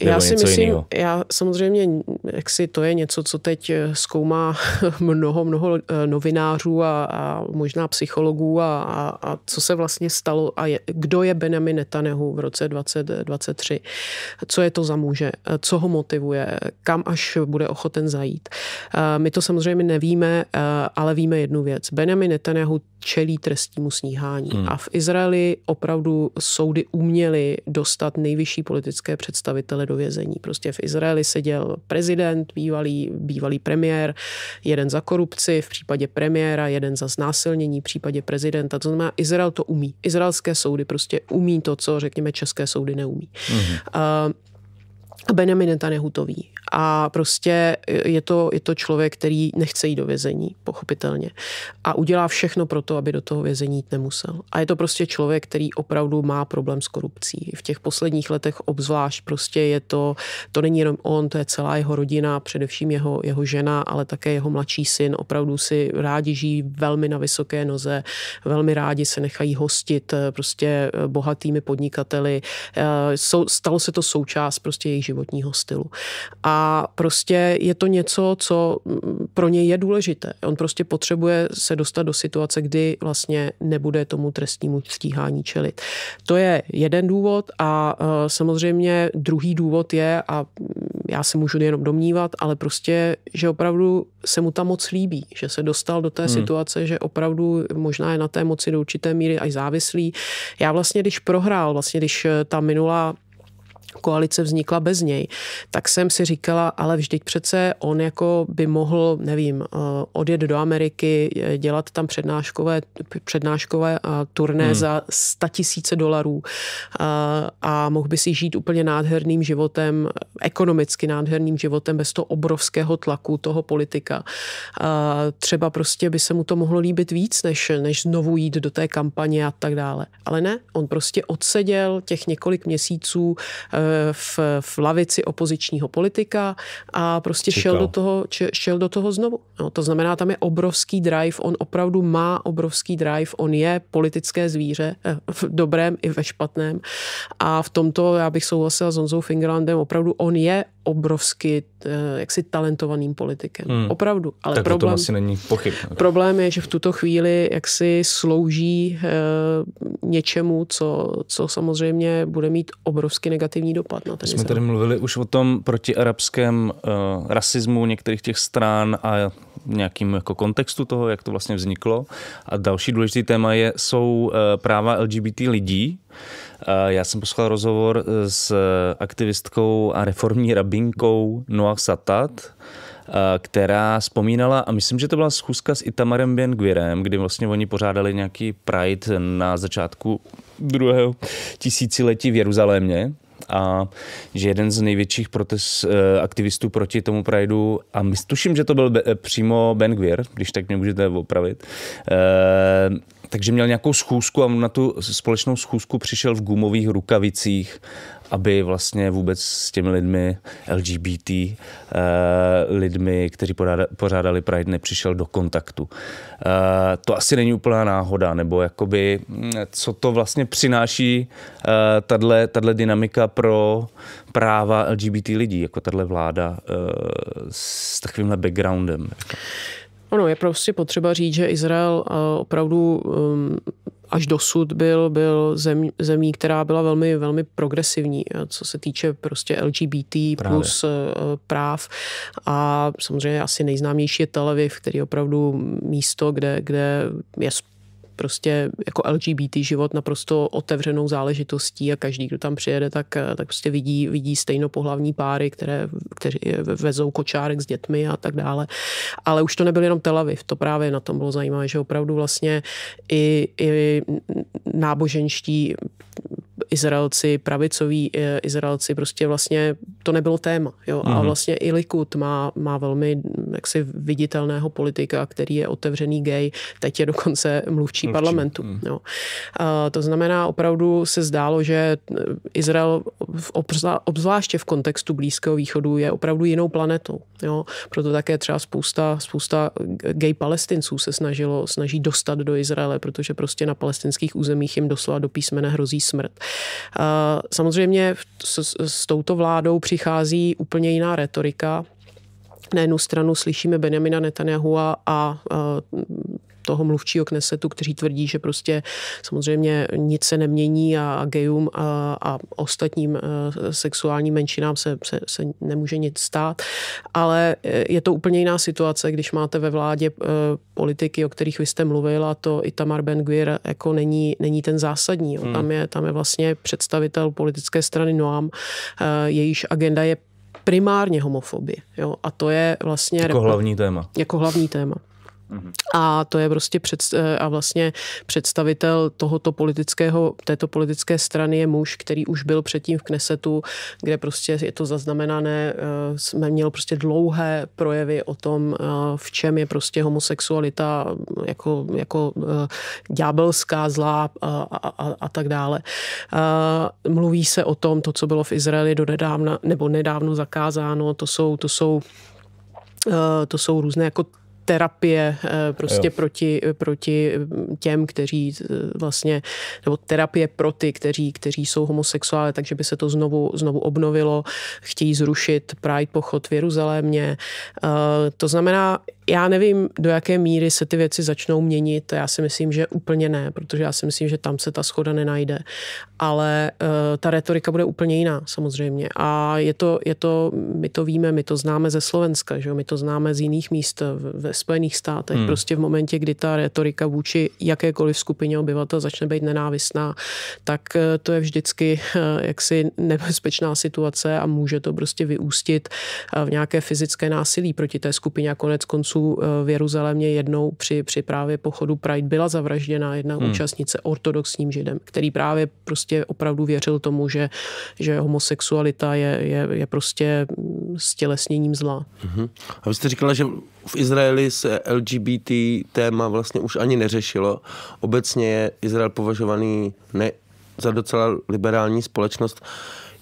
já si myslím, jinýho? já samozřejmě, jak si to je něco, co teď eh, zkoumá mnoho, mnoho eh, novinářů a, a možná psychologů a, a, a co se vlastně stalo a je, kdo je Benjamin Netanyahu v roce 2023, co je to za muže, eh, co ho motivuje, kam až bude ochoten zajít. My to samozřejmě nevíme, ale víme jednu věc. Benjamin Netanyahu čelí trestnímu sníhání hmm. a v Izraeli opravdu soudy uměly dostat nejvyšší politické představitele do vězení. Prostě v Izraeli seděl prezident, bývalý, bývalý premiér, jeden za korupci v případě premiéra, jeden za znásilnění v případě prezidenta. To znamená, Izrael to umí. Izraelské soudy prostě umí to, co řekněme české soudy neumí. Mm-hmm. Uh, Benjamin Netanyahu to ví. A prostě je to, je to člověk, který nechce jít do vězení, pochopitelně. A udělá všechno pro to, aby do toho vězení jít nemusel. A je to prostě člověk, který opravdu má problém s korupcí. V těch posledních letech obzvlášť prostě je to, to není jenom on, to je celá jeho rodina, především jeho, jeho žena, ale také jeho mladší syn. Opravdu si rádi žijí velmi na vysoké noze, velmi rádi se nechají hostit eh, prostě eh, bohatými podnikateli. Eh, stalo se to součást prostě jejich života životního stylu. A prostě je to něco, co mm, pro něj je důležité. On prostě potřebuje se dostat do situace, kdy vlastně nebude tomu trestnímu stíhání čelit. To je jeden důvod a e, samozřejmě druhý důvod je, a mm, já si můžu jenom domnívat, ale prostě, že opravdu se mu ta moc líbí, že se dostal do té hmm. situace, že opravdu možná je na té moci do určité míry až závislý. Já vlastně, když prohrál, vlastně když e, ta minulá koalice vznikla bez něj, tak jsem si říkala, ale vždyť přece on jako by mohl, nevím, eh, odjet do Ameriky, eh, dělat tam přednáškové, přednáškové eh, turné hmm. za 100 tisíce dolarů a, mohl by si žít úplně nádherným životem, ekonomicky nádherným životem bez toho obrovského tlaku toho politika. A třeba prostě by se mu to mohlo líbit víc, než, než znovu jít do té kampaně a tak dále. Ale ne, on prostě odseděl těch několik měsíců Eh, v, v lavici opozičního politika a prostě šel do, toho, šel do toho znovu. No, to znamená, tam je obrovský drive, on opravdu má obrovský drive, on je politické zvíře, eh, v dobrém i ve špatném. A v tomto já bych souhlasila s Honzou Fingerlandem, opravdu on je obrovsky eh, jaksi talentovaným politikem. Hmm. Opravdu. Ale tak problém, to asi není pochyb. No. Problém je, že v tuto chvíli jaksi slouží e, něčemu, co, co samozřejmě bude mít obrovsky negativní dopad na ten Jsme tady mluvili už o tom protiarabském e, rasismu některých těch stran a nějakým jako kontextu toho, jak to vlastně vzniklo. A další důležitý téma je, jsou e, práva LGBT lidí. Eh, já jsem poslouchal rozhovor eh, s aktivistkou a reformní rabinkou Noah Satat, eh, která vzpomínala, a myslím, že to byla schůzka s Itamarem Bengvirem, kdy vlastně oni pořádali nějaký Pride na začátku druhého tisíciletí v Jeruzalémě a že jeden z největších protest, aktivistů proti tomu Prideu, a my tuším, že to byl be, přímo Ben Gvir, když tak mě můžete opravit, e, takže měl nějakou schůzku a na tu společnou schůzku přišel v gumových rukavicích, aby vlastně vůbec s těmi lidmi LGBT eh, lidmi, kteří podáda, pořádali Pride, nepřišel do kontaktu. Eh, to asi není úplná náhoda, nebo jakoby, hm, co to vlastně přináší eh, tato, dynamika pro práva LGBT lidí, jako tato vláda eh, s takovýmhle backgroundem. Jako. Ono je prostě potřeba říct, že Izrael eh, opravdu ehm, až dosud byl, byl zem, zemí, která byla velmi, velmi progresivní, eh, co se týče prostě LGBT Právě. plus eh, práv a samozřejmě asi nejznámější je Tel Aviv, který je opravdu místo, kde, kde je prostě jako LGBT život naprosto otevřenou záležitostí a každý, kdo tam přijede, tak, tak prostě vidí, vidí stejno pohlavní páry, které, kteří vezou kočárek s dětmi a tak dále. Ale už to nebyl jenom Tel Aviv, to právě na tom bylo zajímavé, že opravdu vlastně i, i náboženští Izraelci, pravicoví eh, Izraelci, prostě vlastně to nebylo téma. Jo? A mhm. vlastně i Likud má, má velmi mm, jaksi viditelného politika, který je otevřený gay, teď je dokonce mluvčí, mluvčí. parlamentu. Mm. Jo? A to znamená, opravdu se zdálo, že eh, Izrael v obzla, obzvláště v kontextu Blízkého východu je opravdu jinou planetou. Jo? Proto také třeba spousta, spousta gay palestinců se snažilo, snaží dostat do Izraele, protože prostě na palestinských územích jim doslova do písmene hrozí smrt. Samozřejmě s, s touto vládou přichází úplně jiná retorika. Na jednu stranu slyšíme Benjamina Netanyahu a, a toho mluvčího knesetu, kteří tvrdí, že prostě samozřejmě nic se nemění a gejům a, a ostatním e, sexuálním menšinám se, se, se nemůže nic stát. Ale e, je to úplně jiná situace, když máte ve vládě e, politiky, o kterých vy jste mluvil, a to Tamar Ben-Gvir jako není, není ten zásadní. Hmm. Tam, je, tam je vlastně představitel politické strany Noam, jejíž agenda je primárně homofobie. Jo? A to je vlastně... Jako hlavní téma. Jako hlavní téma. Mhm. A to je prostě před, eh, a vlastně představitel tohoto politického, této politické strany je muž, který už byl předtím v Knesetu, kde prostě je to zaznamenané, eh, jsme měl prostě dlouhé projevy o tom, eh, v čem je prostě homosexualita jako, jako ďábelská zlá a, a, a tak dále. Mluví se o tom, to, co bylo v Izraeli do nedávna, nebo nedávno zakázáno, to jsou, to jsou to jsou různé jako terapie eh, prostě proti, proti mm, těm, kteří eh, vlastně, nebo terapie pro ty, kteří, kteří jsou homosexuále, takže by se to znovu, znovu obnovilo. Chtějí zrušit Pride pochod v Jeruzalémě. Eh, to znamená, já nevím, do jaké míry se ty věci začnou měnit. Já si myslím, že úplně ne, protože já si myslím, že tam se ta schoda nenajde. Ale uh, ta retorika bude úplně jiná, samozřejmě. A je to, je to, my to víme, my to známe ze Slovenska, že jo? my to známe z jiných míst ve Spojených státech. Hmm. Prostě v momentě, kdy ta retorika vůči jakékoliv skupině obyvatel začne být nenávistná, tak uh, to je vždycky uh, jaksi nebezpečná situace a může to prostě vyústit uh, v nějaké fyzické násilí proti té skupině a konec konců Hamasu eh, v Jeruzalémě jednou při, při právě pochodu Pride byla zavražděna jedna hmm. účastnice ortodoxním židem, který právě prostě opravdu věřil tomu, že, že homosexualita je, je, je prostě stělesněním zla. Hmm. A vy jste říkala, že v Izraeli se LGBT téma vlastně už ani neřešilo. Obecně je Izrael považovaný ne, za docela liberální společnost.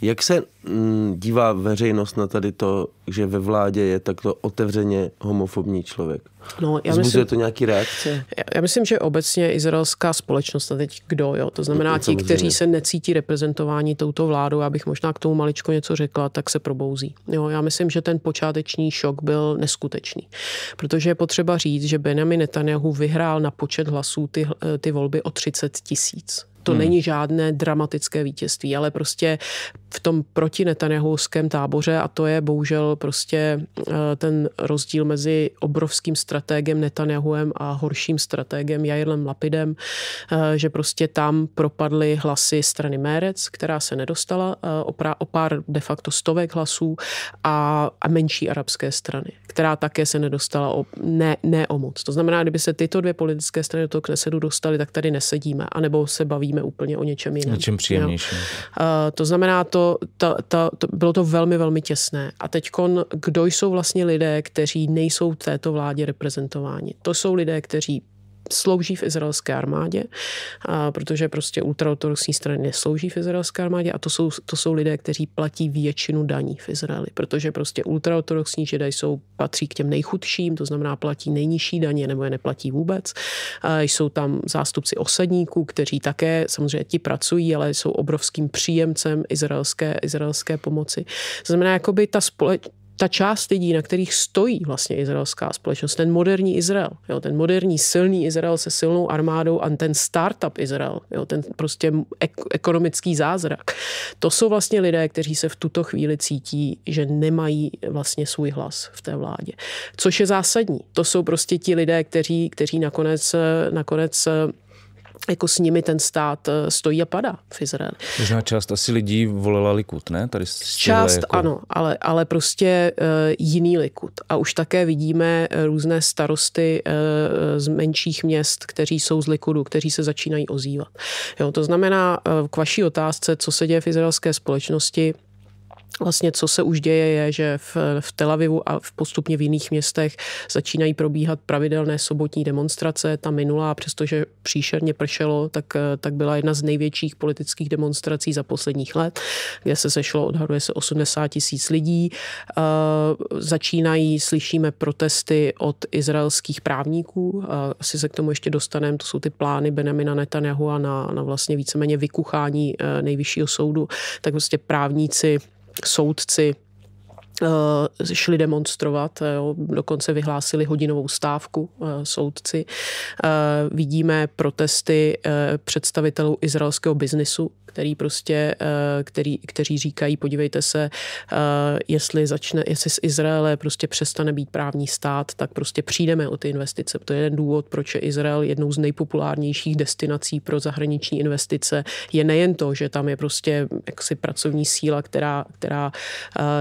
Jak se mm, dívá veřejnost na tady to, že ve vládě je takto otevřeně homofobní člověk? No, já Zbuzuje myslím, to nějaký reakce? Já, já myslím, že obecně izraelská společnost, a teď kdo, jo? to znamená no, ti, kteří se necítí reprezentováni touto vládou, já bych možná k tomu maličko něco řekla, tak se probouzí. Jo, já myslím, že ten počáteční šok byl neskutečný, protože je potřeba říct, že Benjamin Netanyahu vyhrál na počet hlasů ty, eh, ty volby o 30 tisíc. To hmm. není žádné dramatické vítězství, ale prostě v tom proti Netanyahuském táboře a to je bohužel prostě eh, ten rozdíl mezi obrovským strategem Netanyahuem a horším strategem Jairlem Lapidem, eh, že prostě tam propadly hlasy strany Mérec, která se nedostala eh, o pár de facto stovek hlasů a, menší arabské strany, která také se nedostala o, ne, ne o moc. To znamená, kdyby se tyto dvě politické strany do toho knesedu dostaly, tak tady nesedíme, anebo se bavíme úplně o něčem jiném. Něčem příjemnějším. To znamená, to, ta, ta, to, bylo to velmi, velmi těsné. A teď, kdo jsou vlastně lidé, kteří nejsou v této vládě reprezentováni? To jsou lidé, kteří slouží v izraelské armádě, a protože prostě ultraortodoxní strany neslouží v izraelské armádě a to jsou, to jsou lidé, kteří platí většinu daní v Izraeli, protože prostě ultraortodoxní židé jsou, patří k těm nejchudším, to znamená platí nejnižší daně nebo je neplatí vůbec. A jsou tam zástupci osadníků, kteří také samozřejmě ti pracují, ale jsou obrovským příjemcem izraelské, izraelské pomoci. To znamená, jakoby ta společnost ta část lidí, na kterých stojí vlastně izraelská společnost, ten moderní Izrael, jo, ten moderní silný Izrael se silnou armádou a ten startup Izrael, jo, ten prostě ek- ekonomický zázrak, to jsou vlastně lidé, kteří se v tuto chvíli cítí, že nemají vlastně svůj hlas v té vládě. Což je zásadní. To jsou prostě ti lidé, kteří, kteří nakonec, nakonec jako s nimi ten stát eh, stojí a padá v Izraeli. Možná část asi lidí volila Likud, ne? Tady část jako... ano, ale, ale prostě uh, jiný Likud. A už také vidíme eh, různé starosty uh, z menších měst, kteří jsou z Likudu, kteří se začínají ozývat. Jo, to znamená uh, k vaší otázce, co se děje v izraelské společnosti, Vlastně, co se už děje, je, že v, v Tel Avivu a v postupně v jiných městech začínají probíhat pravidelné sobotní demonstrace. Ta minulá, přestože příšerně pršelo, tak, tak byla jedna z největších politických demonstrací za posledních let, kde se sešlo, odhaduje se 80 tisíc lidí. E, začínají, slyšíme protesty od izraelských právníků. E, asi se k tomu ještě dostaneme. To jsou ty plány Benemina Netanyahu a na, na vlastně víceméně vykuchání eh, nejvyššího soudu. Tak vlastně právníci soudci Eh, šli demonstrovat, eh, jo, dokonce vyhlásili hodinovou stávku eh, soudci. Vidíme protesty představitelů izraelského biznisu, který prostě, který, kteří říkají, podívejte se, jestli začne, jestli z Izraele prostě přestane být právní stát, tak prostě přijdeme o ty investice. To je jeden důvod, proč je Izrael jednou z nejpopulárnějších destinací pro zahraniční investice. Je nejen to, že tam je prostě jaksi pracovní síla, která, která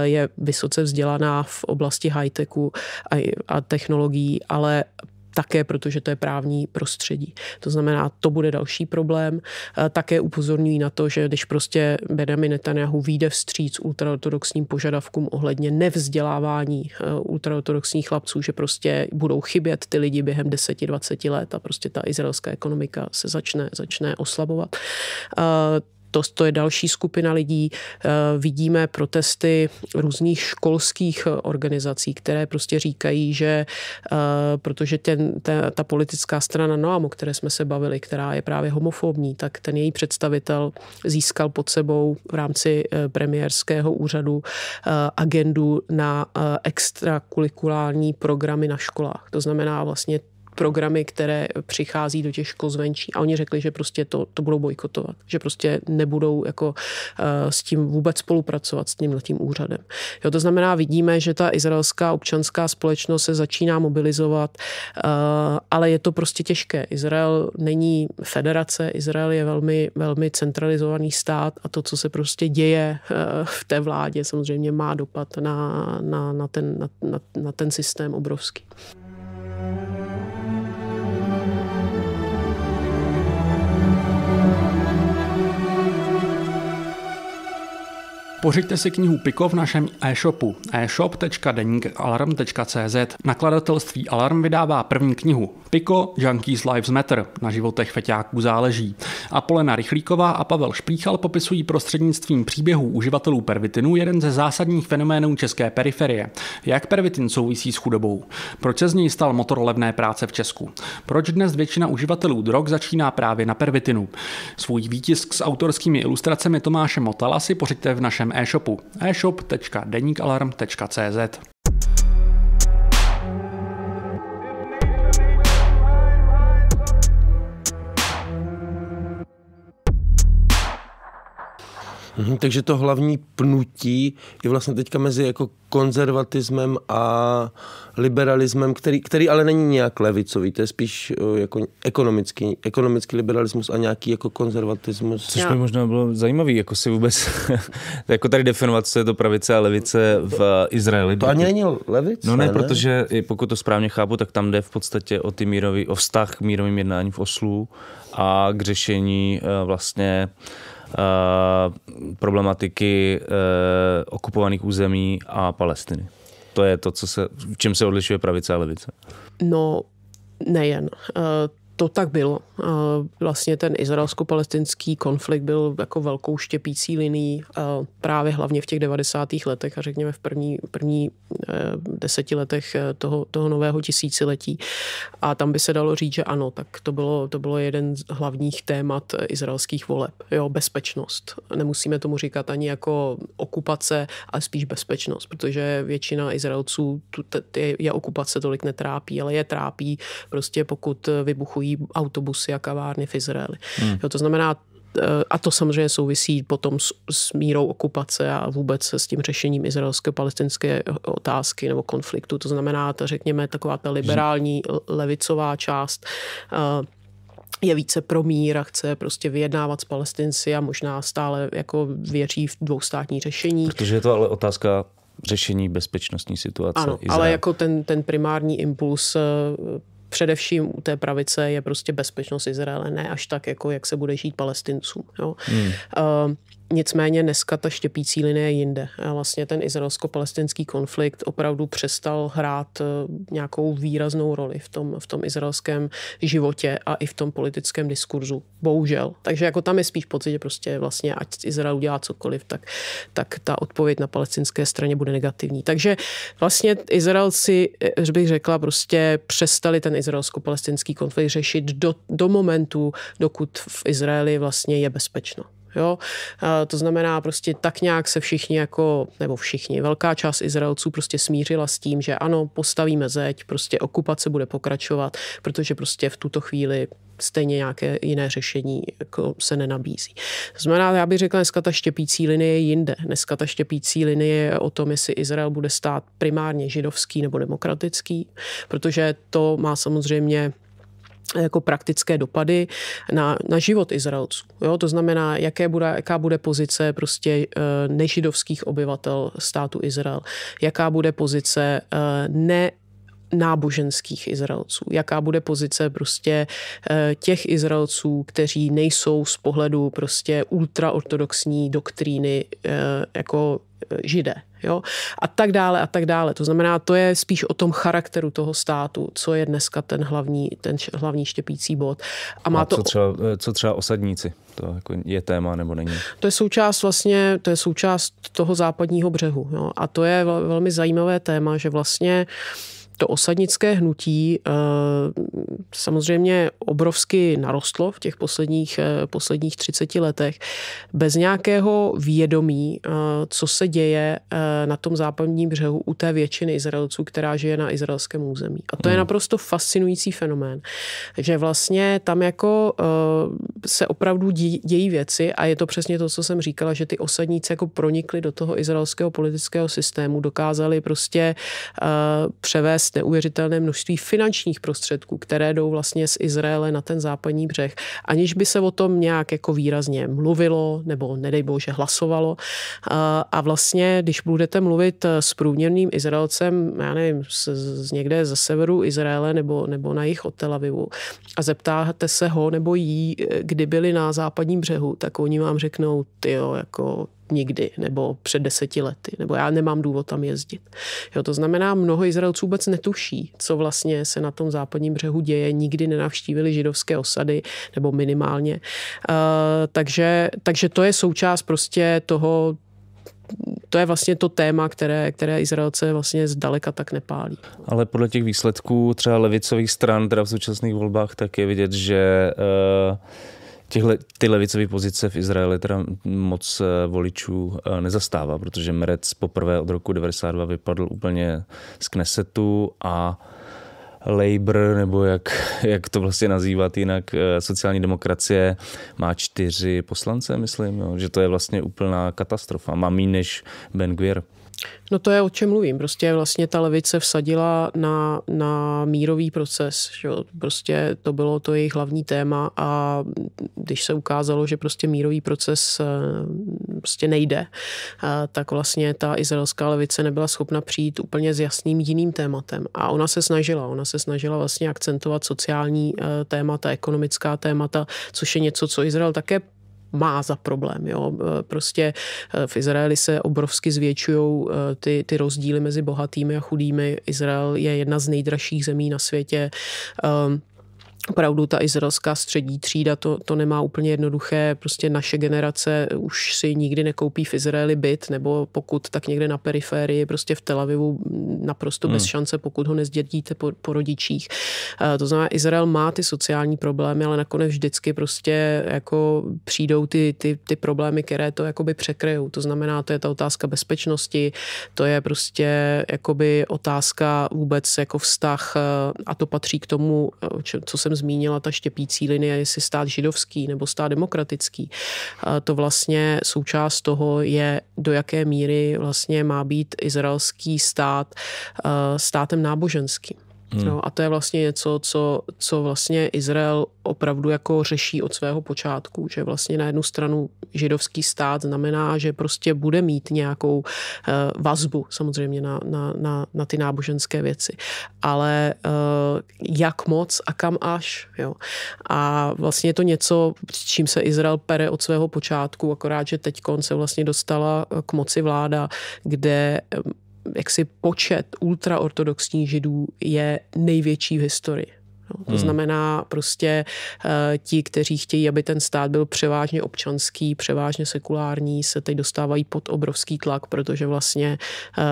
je vysoká vysoce vzdělaná v oblasti high-techu a, a technologií, ale také protože to je právní prostředí. To znamená, to bude další problém. E, také upozorňují na to, že když prostě Benjamin Netanyahu vyjde vstříc ultraortodoxním požadavkům ohledně nevzdělávání e, ultraortodoxních chlapců, že prostě budou chybět ty lidi během 10-20 let a prostě ta izraelská ekonomika se začne, začne oslabovat e, to, to je další skupina lidí. Eh, vidíme protesty různých školských eh, organizací, které prostě říkají, že eh, protože ten, ta, ta politická strana NOAM, o které jsme se bavili, která je právě homofobní, tak ten její představitel získal pod sebou v rámci premiérského úřadu agendu na extrakulikulární programy na školách. To znamená vlastně programy, které přichází do těch škol zvenčí. A oni řekli, že prostě to, to budou bojkotovat, že prostě nebudou jako uh, s tím vůbec spolupracovat s tím tím úřadem. Jo, to znamená, vidíme, že ta izraelská občanská společnost se začíná mobilizovat, uh, ale je to prostě těžké. Izrael není federace, Izrael je velmi, velmi centralizovaný stát a to, co se prostě děje uh, v té vládě, samozřejmě má dopad na, na, na, ten, na, na, na ten systém obrovský. thank you Pořiďte si knihu Piko v našem e-shopu e-shop.deníkalarm.cz Nakladatelství Alarm vydává první knihu Piko Junkies Lives Matter na životech feťáků záleží. A Polena Rychlíková a Pavel Šplíchal popisují prostřednictvím příběhů uživatelů pervitinu jeden ze zásadních fenoménů české periferie. Jak pervitin souvisí s chudobou? Proč se z něj stal motor levné práce v Česku? Proč dnes většina uživatelů drog začíná právě na pervitinu? Svůj výtisk s autorskými ilustracemi Tomáše Motala si pořiďte v našem e-shopu e-shop.denikalarm.cz. Mm-hmm, takže to hlavní pnutí je vlastně teďka mezi jako konzervatismem a liberalismem, který, který ale není nějak levicový, to je spíš eh, jako ekonomický, ekonomický liberalismus a nějaký jako konzervatismus. Což by možná bylo zajímavé, jako si vůbec jako tady definovat, co je to pravice a levice v Izraeli. To ani není levice. No ne, ne, protože pokud to správně chápu, tak tam jde v podstatě o ty mírový, o vztah k mírovým jednání v Oslu a k řešení eh, vlastně Eh, problematiky eh, okupovaných území a Palestiny. To je to, co se, v čem se odlišuje pravice a levice. No, nejen. Uh eh, to tak bylo. Vlastně ten izraelsko-palestinský konflikt byl jako velkou štěpící linií právě hlavně v těch 90. letech a řekněme v první, první eh, deseti letech eh, toho, toho nového tisíciletí. A tam by se dalo říct, že ano, tak to bylo, to bylo jeden z hlavních témat izraelských voleb. Jo, bezpečnost. Nemusíme tomu říkat ani jako okupace, ale spíš bezpečnost, protože většina Izraelců je okupace tolik netrápí, ale je trápí prostě pokud vybuchují blokují autobusy a kavárny v Izraeli. Hmm. Jo, to znamená, eh, a to samozřejmě souvisí potom s, s mírou okupace a vůbec s tím řešením izraelské-palestinské otázky nebo konfliktu. To znamená, ta, řekněme, taková ta liberální levicová část eh, je více pro mír a chce prostě vyjednávat s palestinci a možná stále jako věří v dvoustátní řešení. Protože je to ale otázka řešení bezpečnostní situace. Ano, Izrael. ale jako ten, ten primární impuls eh, především u té pravice je prostě bezpečnost Izraele, ne až tak, jako jak se bude žít palestincům. Jo. Hmm. Uh, Nicméně dneska ta štěpící linie je jinde. Vlastně ten izraelsko-palestinský konflikt opravdu přestal hrát eh, nějakou výraznou roli v tom, v tom izraelském životě a i v tom politickém diskurzu. Bohužel. Takže jako tam je spíš pocit, že prostě vlastně ať Izrael udělá cokoliv, tak, tak ta odpověď na palestinské straně bude negativní. Takže vlastně Izraelci, eh, bych řekla, prostě přestali ten izraelsko-palestinský konflikt řešit do, do momentu, dokud v Izraeli vlastně je bezpečno. Jo? A to znamená prostě tak nějak se všichni jako, nebo všichni, velká část Izraelců prostě smířila s tím, že ano, postavíme zeď, prostě okupace bude pokračovat, protože prostě v tuto chvíli stejně nějaké jiné řešení jako se nenabízí. Znamená, já bych řekla, dneska ta štěpící linie je jinde. Dneska ta štěpící linie je o tom, jestli Izrael bude stát primárně židovský nebo demokratický, protože to má samozřejmě jako praktické dopady na, na život Izraelců. Jo? To znamená, jaké bude, jaká bude pozice prostě eh, nežidovských obyvatel státu Izrael, jaká bude pozice eh, ne náboženských Izraelců, jaká bude pozice prostě eh, těch Izraelců, kteří nejsou z pohledu prostě ultraortodoxní doktríny jako židé jo, a tak dále a tak dále. To znamená, to je spíš o tom charakteru toho státu, co je dneska ten hlavní, ten hlavní štěpící bod. A má a co, to... třeba, e, co třeba osadníci? To jako je téma nebo není? To je součást vlastně, to je součást toho západního břehu. Jo, a to je velmi zajímavé téma, že vlastně uh, to osadnické hnutí eh, samozřejmě obrovsky narostlo v těch posledních, eh, posledních 30 letech bez nějakého vědomí, eh, co se děje na tom západním břehu u té většiny Izraelců, která žije na izraelském území. A to je hmm. naprosto fascinující fenomén, že vlastně tam jako se opravdu dějí věci a je to přesně to, co jsem říkala, že ty osadníci jako pronikli do toho izraelského politického systému, dokázali prostě převést přes neuvěřitelné množství finančních prostředků, které jdou vlastně z Izraele na ten západní břeh, aniž by se o tom nějak jako výrazně mluvilo nebo nedej bože hlasovalo. A vlastně, když budete mluvit s průměrným Izraelcem, já nevím, z, z někde ze severu Izraele nebo, nebo na jich od Tel Avivu a zeptáte se ho nebo jí, kdy byli na západním břehu, tak oni vám řeknou, ty jo, jako nikdy, nebo před deseti lety, nebo já nemám důvod tam jezdit. Jo, to znamená, mnoho Izraelců vůbec netuší, co vlastně se na tom západním břehu děje, nikdy nenavštívili židovské osady, nebo minimálně. Uh, takže, takže to je součást prostě toho, to je vlastně to téma, které, které Izraelce vlastně zdaleka tak nepálí. Ale podle těch výsledků třeba levicových stran teda v současných volbách tak je vidět, že uh Těhle, ty levicové pozice v Izraeli teda moc eh, voličů eh, nezastává, protože Merec poprvé od roku 92 vypadl úplně z Knesetu a Labour, nebo jak, jak to vlastně nazývat jinak, eh, sociální demokracie má čtyři poslance, myslím, jo, že to je vlastně úplná katastrofa. Má méně než Ben Gvir. No to je, o čem mluvím. Prostě vlastně ta levice vsadila na, na mírový proces. Že? Prostě to bylo to jejich hlavní téma a když se ukázalo, že prostě mírový proces eh, prostě nejde, eh, tak vlastně ta izraelská levice nebyla schopna přijít úplně s jasným jiným tématem. A ona se snažila. Ona se snažila vlastně akcentovat sociální eh, témata, ekonomická témata, což je něco, co Izrael také má za problém. Jo. E, prostě e, v Izraeli se obrovsky zvětšují e, ty, ty rozdíly mezi bohatými a chudými. Izrael je jedna z nejdražších zemí na světě. Um, opravdu ta izraelská střední třída to, to nemá úplně jednoduché. Prostě naše generace už si nikdy nekoupí v Izraeli byt, nebo pokud tak někde na periférii, prostě v Tel Avivu naprosto hmm. bez šance, pokud ho nezdědíte po, po rodičích. Eh, to znamená, Izrael má ty sociální problémy, ale nakonec vždycky prostě jako přijdou ty, ty, ty problémy, které to jakoby překryjou. To znamená, to je ta otázka bezpečnosti, to je prostě jakoby otázka vůbec jako vztah eh, a to patří k tomu, eh, co jsem zmínila, ta štěpící linie, jestli stát židovský nebo stát demokratický, to vlastně součást toho je, do jaké míry vlastně má být izraelský stát eh, státem náboženským. Hmm. No, a to je vlastně něco, co, co vlastně Izrael opravdu jako řeší od svého počátku, že vlastně na jednu stranu židovský stát znamená, že prostě bude mít nějakou uh, vazbu samozřejmě na, na, na, na ty náboženské věci, ale uh, jak moc a kam až. Jo. A vlastně je to něco, s čím se Izrael pere od svého počátku, akorát, že teď se vlastně dostala eh, k moci vláda, kde jaksi počet ultraortodoxních židů je největší v historii. No, to hmm. znamená prostě uh, ti, kteří chtějí, aby ten stát byl převážně občanský, převážně sekulární, se teď dostávají pod obrovský tlak, protože vlastně uh,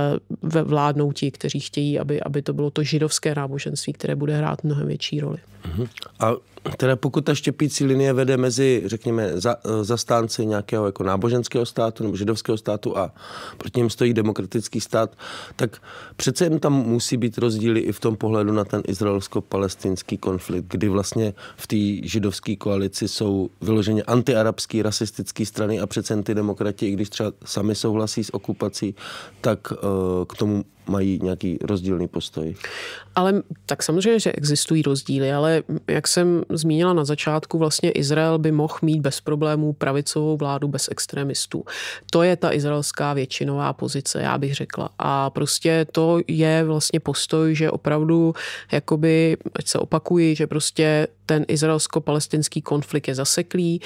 ve vládnou ti, kteří chtějí, aby, aby to bylo to židovské náboženství, které bude hrát mnohem větší roli. Hmm. A Teda pokud ta štěpící linie vede mezi, řekněme, za, eh, zastánci nějakého jako náboženského státu nebo židovského státu a proti ním stojí demokratický stát, tak přece jen tam musí být rozdíly i v tom pohledu na ten izraelsko-palestinský konflikt, kdy vlastně v té židovské koalici jsou vyloženě antiarabské rasistické strany a přece jen ty demokrati, i když třeba sami souhlasí s okupací, tak eh, k tomu mají nějaký rozdílný postoj. Ale tak samozřejmě, že existují rozdíly, ale jak jsem zmínila na začátku, vlastně Izrael by mohl mít bez problémů pravicovou vládu bez extremistů. To je ta izraelská většinová pozice, já bych řekla. A prostě to je vlastně postoj, že opravdu, jakoby, ať se opakuji, že prostě ten izraelsko-palestinský konflikt je zaseklý,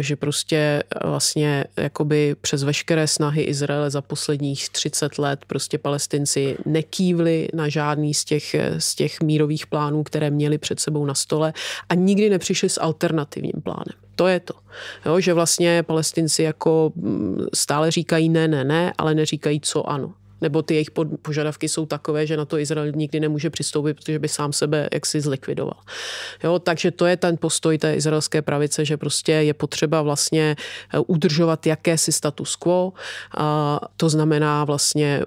že prostě vlastně jakoby přes veškeré snahy Izraele za posledních 30 let prostě palestinský Ukrajinci nekývli na žádný z těch, z těch mírových plánů, které měli před sebou na stole a nikdy nepřišli s alternativním plánem. To je to. Jo, že vlastně palestinci jako mm, stále říkají ne, ne, ne, ale neříkají co ano nebo ty jejich požadavky jsou takové, že na to Izrael nikdy nemůže přistoupit, protože by sám sebe jaksi zlikvidoval. Jo, takže to je ten postoj té izraelské pravice, že prostě je potřeba vlastně eh, udržovat jakési status quo, a to znamená vlastně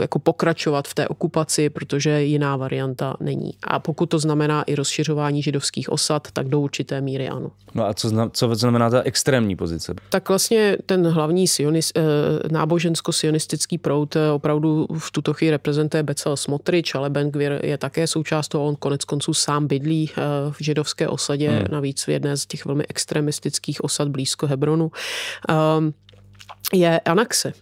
jako pokračovat v té okupaci, protože jiná varianta není. A pokud to znamená i rozšiřování židovských osad, tak do určité míry ano. No a co, zna, co znamená ta extrémní pozice? Tak vlastně ten hlavní sionis eh, nábožensko-sionistický prout eh, opravdu v tuto chvíli reprezentuje Becel Smotrič, ale Ben Gvir je také součást toho, on konec konců sám bydlí eh, v židovské osadě, hmm. navíc v jedné z těch velmi extremistických osad blízko Hebronu. Ehm, je anaxe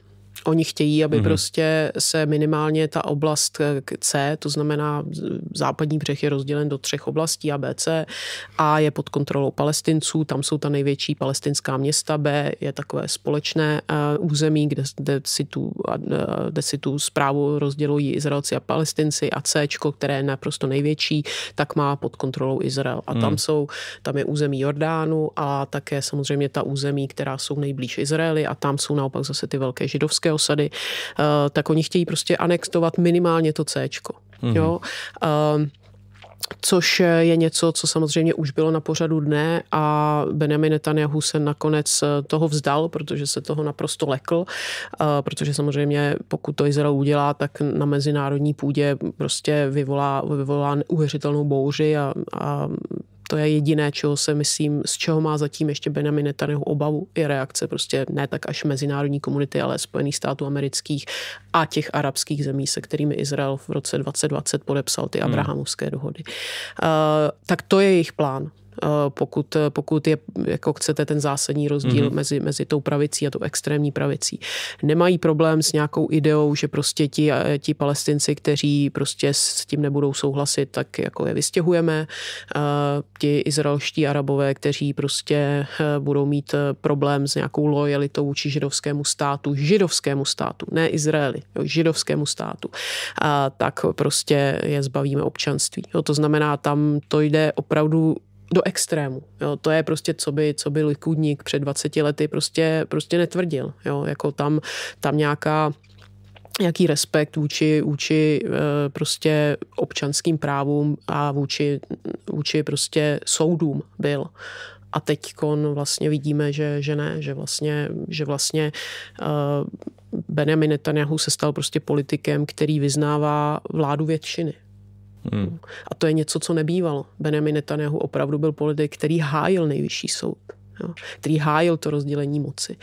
Oni chtějí, aby mm-hmm. prostě se minimálně ta oblast eh, C, to znamená západní břeh je rozdělen do třech oblastí A, B, C. A je pod kontrolou palestinců, tam jsou ta největší palestinská města, B je takové společné uh, území, kde, kde, si tu, uh, kde si tu zprávu rozdělují Izraelci a palestinci a C, které je naprosto největší, tak má pod kontrolou Izrael. A mm. tam hmm. jsou, tam je území Jordánu a také samozřejmě ta území, která jsou nejblíž Izraeli a tam jsou naopak zase ty velké židovské židovské osady, eh, tak oni chtějí prostě anextovat minimálně to C. Mm. Jo? Ehm, což je něco, co samozřejmě už bylo na pořadu dne a Benjamin Netanyahu se nakonec eh, toho vzdal, protože se toho naprosto lekl, eh, protože samozřejmě pokud to Izrael udělá, tak na mezinárodní půdě prostě vyvolá, vyvolá neuvěřitelnou bouři a, a to je jediné, čeho se myslím, z čeho má zatím ještě Benjamin Netanyahu obavu, je reakce prostě ne tak až mezinárodní komunity, ale Spojených států amerických a těch arabských zemí, se kterými Izrael v roce 2020 podepsal ty hmm. Abrahamovské dohody. Uh, tak to je jejich plán. Eh, pokud, eh, pokud je, jako chcete, ten zásadní rozdíl mm-hmm. mezi, mezi tou pravicí a tou extrémní pravicí. Nemají problém s nějakou ideou, že prostě ti, eh, ti palestinci, kteří prostě s tím nebudou souhlasit, tak jako je vystěhujeme. Ti izraelští arabové, kteří prostě budou mít problém s nějakou lojalitou vůči židovskému státu, židovskému státu, ne Izraeli, jo, židovskému státu, a tak prostě je zbavíme občanství. Jo, to znamená, tam to jde opravdu do extrému. Jo. To je prostě, co by, co by likudník před 20 lety prostě, prostě netvrdil. Jo. Jako tam, tam nějaká nějaký respekt vůči, vůči eh, prostě občanským právům a vůči, vůči prostě soudům byl. A teď vlastně vidíme, že, že ne, že vlastně, že vlastně eh, Benjamin Netanyahu se stal prostě politikem, který vyznává vládu většiny. Hmm. A to je něco, co nebývalo. Benjamin Netanyahu opravdu byl politik, který hájil nejvyšší soud jo, který hájil to rozdělení moci.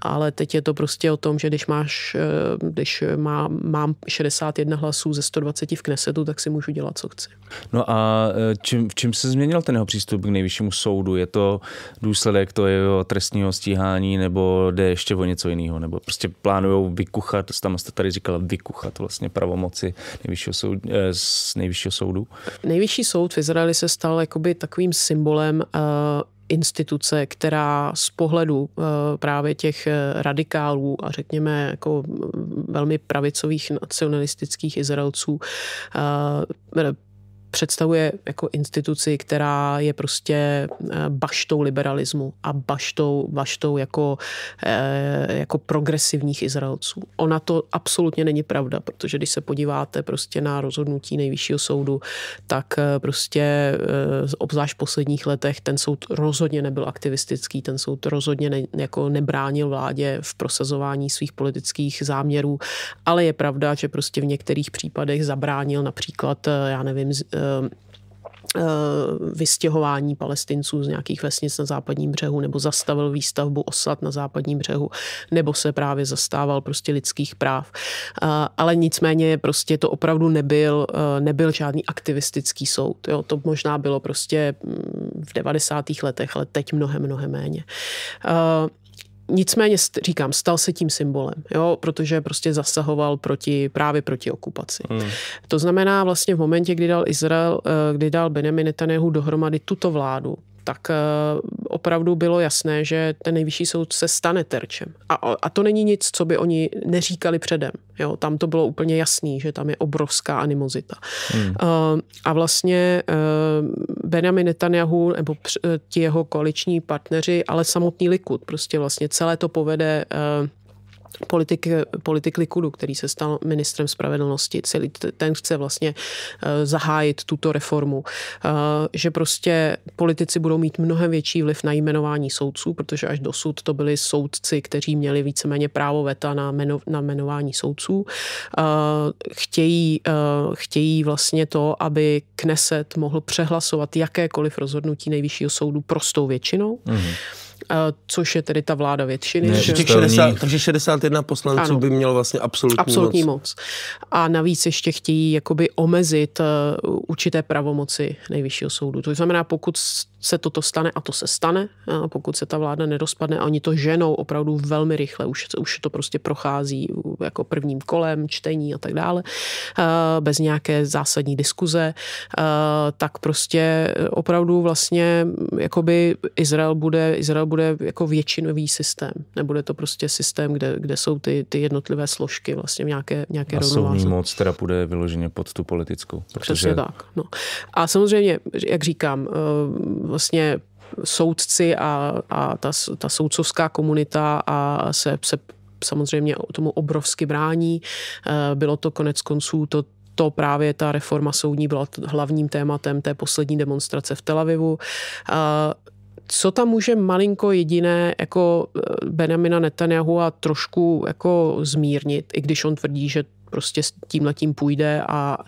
Ale teď je to prostě o tom, že když máš, eh, když má, mám 61 hlasů ze 120 v Knesetu, tak si můžu dělat, co chci. No a eh, čím, v čím se změnil ten jeho přístup k nejvyššímu soudu? Je to důsledek to jeho trestního stíhání nebo jde ještě o něco jiného? Nebo prostě plánují vykuchat, tam jste tady říkala vykuchat vlastně pravomoci nejvyššího soudu, eh, z nejvyššího soudu? Nejvyšší soud v Izraeli se stal jakoby takovým symbolem uh, instituce, která z pohledu eh, právě těch eh, radikálů a řekněme jako mm, velmi pravicových nacionalistických Izraelců eh, představuje jako instituci, která je prostě eh, baštou liberalismu a baštou, baštou jako, eh, jako progresivních Izraelců. Ona to absolutně není pravda, protože když se podíváte prostě na rozhodnutí nejvyššího soudu, tak eh, prostě obzvlášť v posledních letech ten soud rozhodně nebyl aktivistický, ten soud rozhodně ne, jako nebránil vládě v prosazování svých politických záměrů, ale je pravda, že prostě v některých případech zabránil například, já nevím, Eh, eh, vystěhování palestinců z nějakých vesnic na západním břehu, nebo zastavil výstavbu osad na západním břehu, nebo se právě zastával prostě lidských práv. Eh, ale nicméně prostě to opravdu nebyl, nebyl žádný aktivistický soud. Jo, to možná bylo prostě mm, v 90. letech, ale teď mnohem, mnohem méně. Nicméně, říkám, stal se tím symbolem, jo, protože prostě zasahoval proti, právě proti okupaci. Hmm. To znamená vlastně v momentě, kdy dal Izrael, eh, kdy dal Benjamin Netanyahu dohromady tuto vládu, tak eh, opravdu bylo jasné, že ten nejvyšší soud se stane terčem. A, a to není nic, co by oni neříkali předem. Jo, tam to bylo úplně jasný, že tam je obrovská animozita. Hmm. Eh, a vlastně eh, Benjamin Netanyahu nebo ti jeho koaliční partneři, ale samotný Likud, prostě vlastně celé to povede politik, politik Likudu, který se stal ministrem spravedlnosti. Celý ten chce vlastně eh, zahájit tuto reformu. Eh, že prostě politici budou mít mnohem větší vliv na jmenování soudců, protože až dosud to byli soudci, kteří měli víceméně právo veta na, jmeno, na jmenování soudců. Eh, chtějí, chtějí vlastně to, aby Kneset mohl přehlasovat jakékoliv rozhodnutí nejvyššího soudu prostou většinou. Mm-hmm Eh, což je tedy ta vláda většiny. Ne, že? 60, takže 61 poslanců ano. by měl vlastně absolutní, absolutní moc. moc. A navíc ještě chtějí jakoby omezit eh, určité pravomoci nejvyššího soudu. To znamená, pokud se toto stane a to se stane, pokud se ta vláda nerozpadne a oni to ženou opravdu velmi rychle, už, už to prostě prochází jako prvním kolem, čtení a tak dále, eh, bez nějaké zásadní diskuze, eh, tak prostě opravdu vlastně mm, jakoby Izrael bude, Izrael bude jako většinový systém. Nebude to prostě systém, kde, kde jsou ty, ty jednotlivé složky vlastně v nějaké, nějaké a rovnováze. moc teda bude vyloženě pod tu politickou. Protože... Přesně tak. No. A samozřejmě, jak říkám, eh, vlastně soudci a, a ta, ta soudcovská komunita a se, se samozřejmě tomu obrovsky brání. Eh, bylo to konec konců to, to právě ta reforma soudní byla hlavním tématem té poslední demonstrace v Tel Avivu eh, co tam může malinko jediné jako eh, Benjamina Netanyahu a trošku jako zmírnit, i když on tvrdí, že prostě s tím na tím půjde a,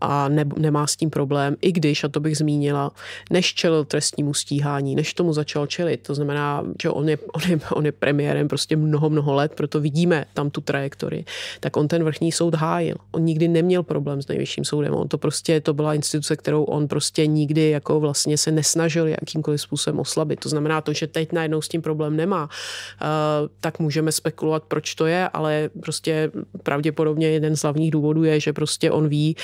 a ne, nemá s tím problém, i když, a to bych zmínila, než čelil trestnímu stíhání, než tomu začal čelit. To znamená, že on je, on je, on je premiérem prostě mnoho, mnoho let, proto vidíme tam tu trajektorii. Tak on ten vrchní soud hájil. On nikdy neměl problém s nejvyšším soudem. On to prostě, to byla instituce, kterou on prostě nikdy jako vlastně se nesnažil jakýmkoliv způsobem oslabit. To znamená to, že teď najednou s tím problém nemá, uh, tak můžeme spekulovat, proč to je, ale prostě pravděpodobně jeden jeden z hlavních důvodů je, že prostě on ví,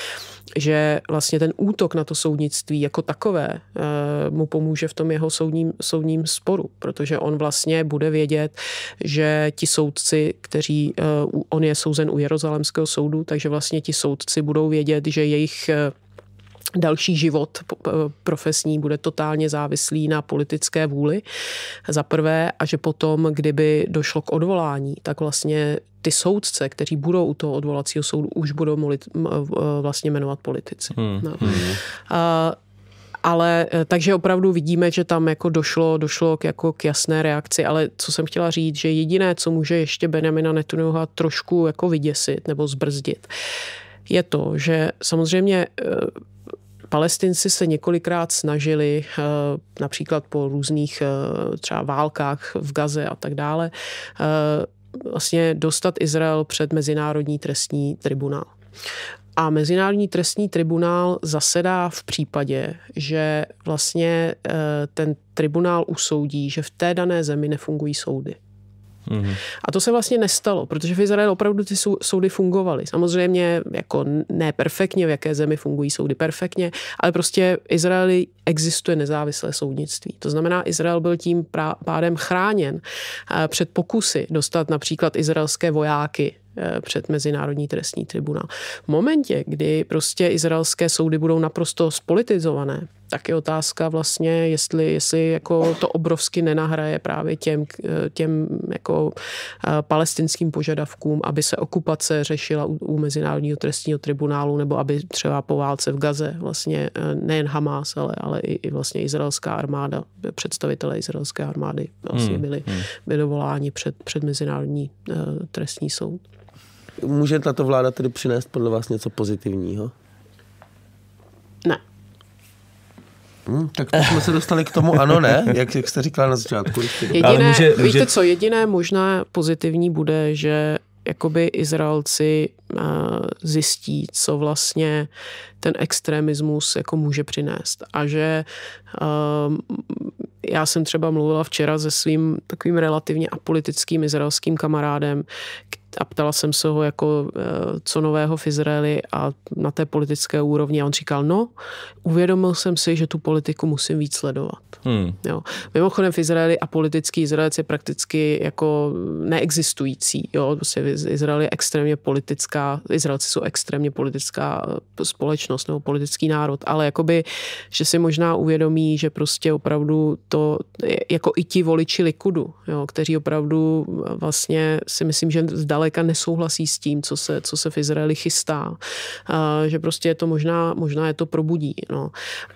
že vlastně ten útok na to soudnictví jako takové eh, mu pomůže v tom jeho soudním, soudním sporu, protože on vlastně bude vědět, že ti soudci, kteří, eh, on je souzen u Jerozalemského soudu, takže vlastně ti soudci budou vědět, že jejich eh, další život eh, profesní bude totálně závislý na politické vůli, za prvé, a že potom, kdyby došlo k odvolání, tak vlastně ty soudce, kteří budou u toho odvolacího soudu, už budou molit, eh, eh, vlastně jmenovat politici. Hmm. No. Hmm. A, ale takže opravdu vidíme, že tam jako došlo, došlo k, jako k jasné reakci, ale co jsem chtěla říct, že jediné, co může ještě Benjamina Netanyahu trošku jako vyděsit nebo zbrzdit, je to, že samozřejmě Palestinci se několikrát snažili, eh, například po různých eh, třeba válkách v Gaze a tak dále, eh, vlastně dostat Izrael před Mezinárodní trestní tribunál. A Mezinárodní trestní tribunál zasedá v případě, že vlastně ten tribunál usoudí, že v té dané zemi nefungují soudy. Mm-hmm. A to se vlastně nestalo, protože v Izraeli opravdu ty soudy fungovaly. Samozřejmě jako ne perfektně, v jaké zemi fungují soudy perfektně, ale prostě Izraeli existuje nezávislé soudnictví. To znamená, Izrael byl tím pádem chráněn eh, před pokusy dostat například izraelské vojáky eh, před Mezinárodní trestní tribunál. V momentě, kdy prostě izraelské soudy budou naprosto spolitizované, tak je otázka vlastně, jestli, jestli jako to obrovsky nenahraje právě těm, eh, těm jako eh, palestinským požadavkům, aby se okupace řešila u, u Mezinárodního trestního tribunálu, nebo aby třeba po válce v Gaze vlastně eh, nejen Hamas, ale, ale i, i vlastně izraelská armáda, představitelé izraelské armády vlastně hmm, byli, byli hmm. dovoláni před, před Mezinárodní trestní soud. Může tato vláda tedy přinést podle vás něco pozitivního? Ne. Hmm, tak to jsme se dostali k tomu ano, ne, jak, jak jste říkala na začátku. Jediné, Ale může, může... Víte co, jediné možná pozitivní bude, že jakoby Izraelci eh, zjistí, co vlastně ten extremismus jako může přinést. A že eh, já jsem třeba mluvila včera se svým takovým relativně apolitickým izraelským kamarádem, který a ptala jsem se ho jako eh, co nového v Izraeli a na té politické úrovni a on říkal, no, uvědomil jsem si, že tu politiku musím víc sledovat. Hmm. Jo. Mimochodem v Izraeli a politický Izraelec je prakticky jako neexistující. Jo. Prostě Izrael je extrémně politická, Izraelci jsou extrémně politická eh, společnost nebo politický národ, ale jakoby, že si možná uvědomí, že prostě opravdu to, jako i ti voliči Likudu, jo, kteří opravdu eh, vlastně si myslím, že zdaleka zdaleka nesouhlasí s tím, co se, co se v Izraeli chystá. Že prostě je to možná, možná je to probudí. No.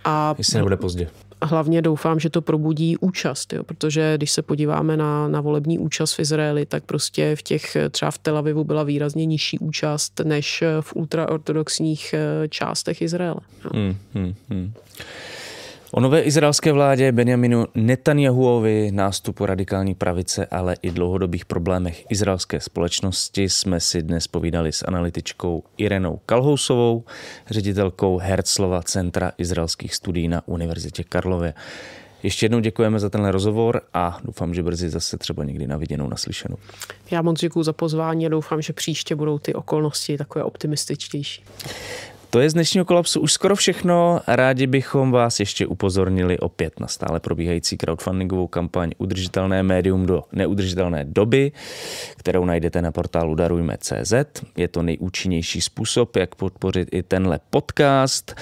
A Jestli nebude pozdě hlavně doufám, že to probudí účast, jo, protože když se podíváme na, na volební účast v Izraeli, tak prostě v těch, třeba v Tel Avivu byla výrazně nižší účast než v ultraortodoxních eh, částech Izraele. No. Hmm, hmm, hmm. O nové izraelské vládě Benjaminu Netanyahuovi, nástupu radikální pravice, ale i dlouhodobých problémech izraelské společnosti jsme si dnes povídali s analytičkou Irenou Kalhousovou, ředitelkou Herclova Centra izraelských studií na Univerzitě Karlově. Ještě jednou děkujeme za tenhle rozhovor a doufám, že brzy zase třeba někdy na viděnou naslyšenou. Já moc děkuji za pozvání a doufám, že příště budou ty okolnosti takové optimističtější. To je z dnešního kolapsu už skoro všechno. Rádi bychom vás ještě upozornili opět na stále probíhající crowdfundingovou kampaň Udržitelné médium do neudržitelné doby, kterou najdete na portálu darujme.cz. Je to nejúčinnější způsob, jak podpořit i tenhle podcast.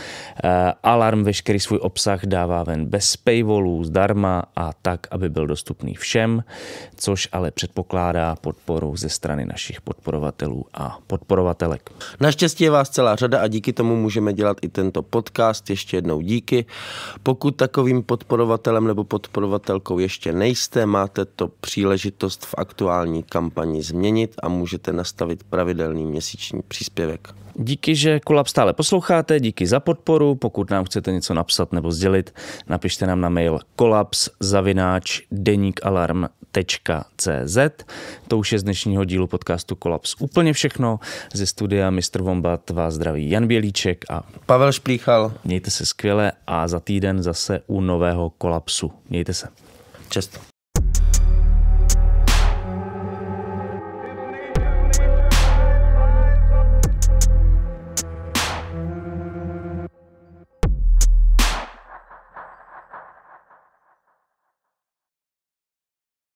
Eh, Alarm veškerý svůj obsah dává ven bez paywallů, zdarma a tak, aby byl dostupný všem, což ale předpokládá podporu ze strany našich podporovatelů a podporovatelek. Naštěstí je vás celá řada a díky tomu můžeme dělat i tento podcast. Ještě jednou díky. Pokud takovým podporovatelem nebo podporovatelkou ještě nejste, máte to příležitost v aktuální kampani změnit a můžete nastavit pravidelný měsíční příspěvek. Díky, že Kulap stále posloucháte, díky za podporu. Pokud nám chcete něco napsat nebo sdělit, napište nám na mail kolaps www.kolaps.cz. To už je z dnešního dílu podcastu Kolaps úplně všechno. Ze studia Mr. Vombat vás zdraví Jan Bělíček a Pavel Šplíchal. Mějte se skvěle a za týden zase u nového Kolapsu. Mějte se. Čest.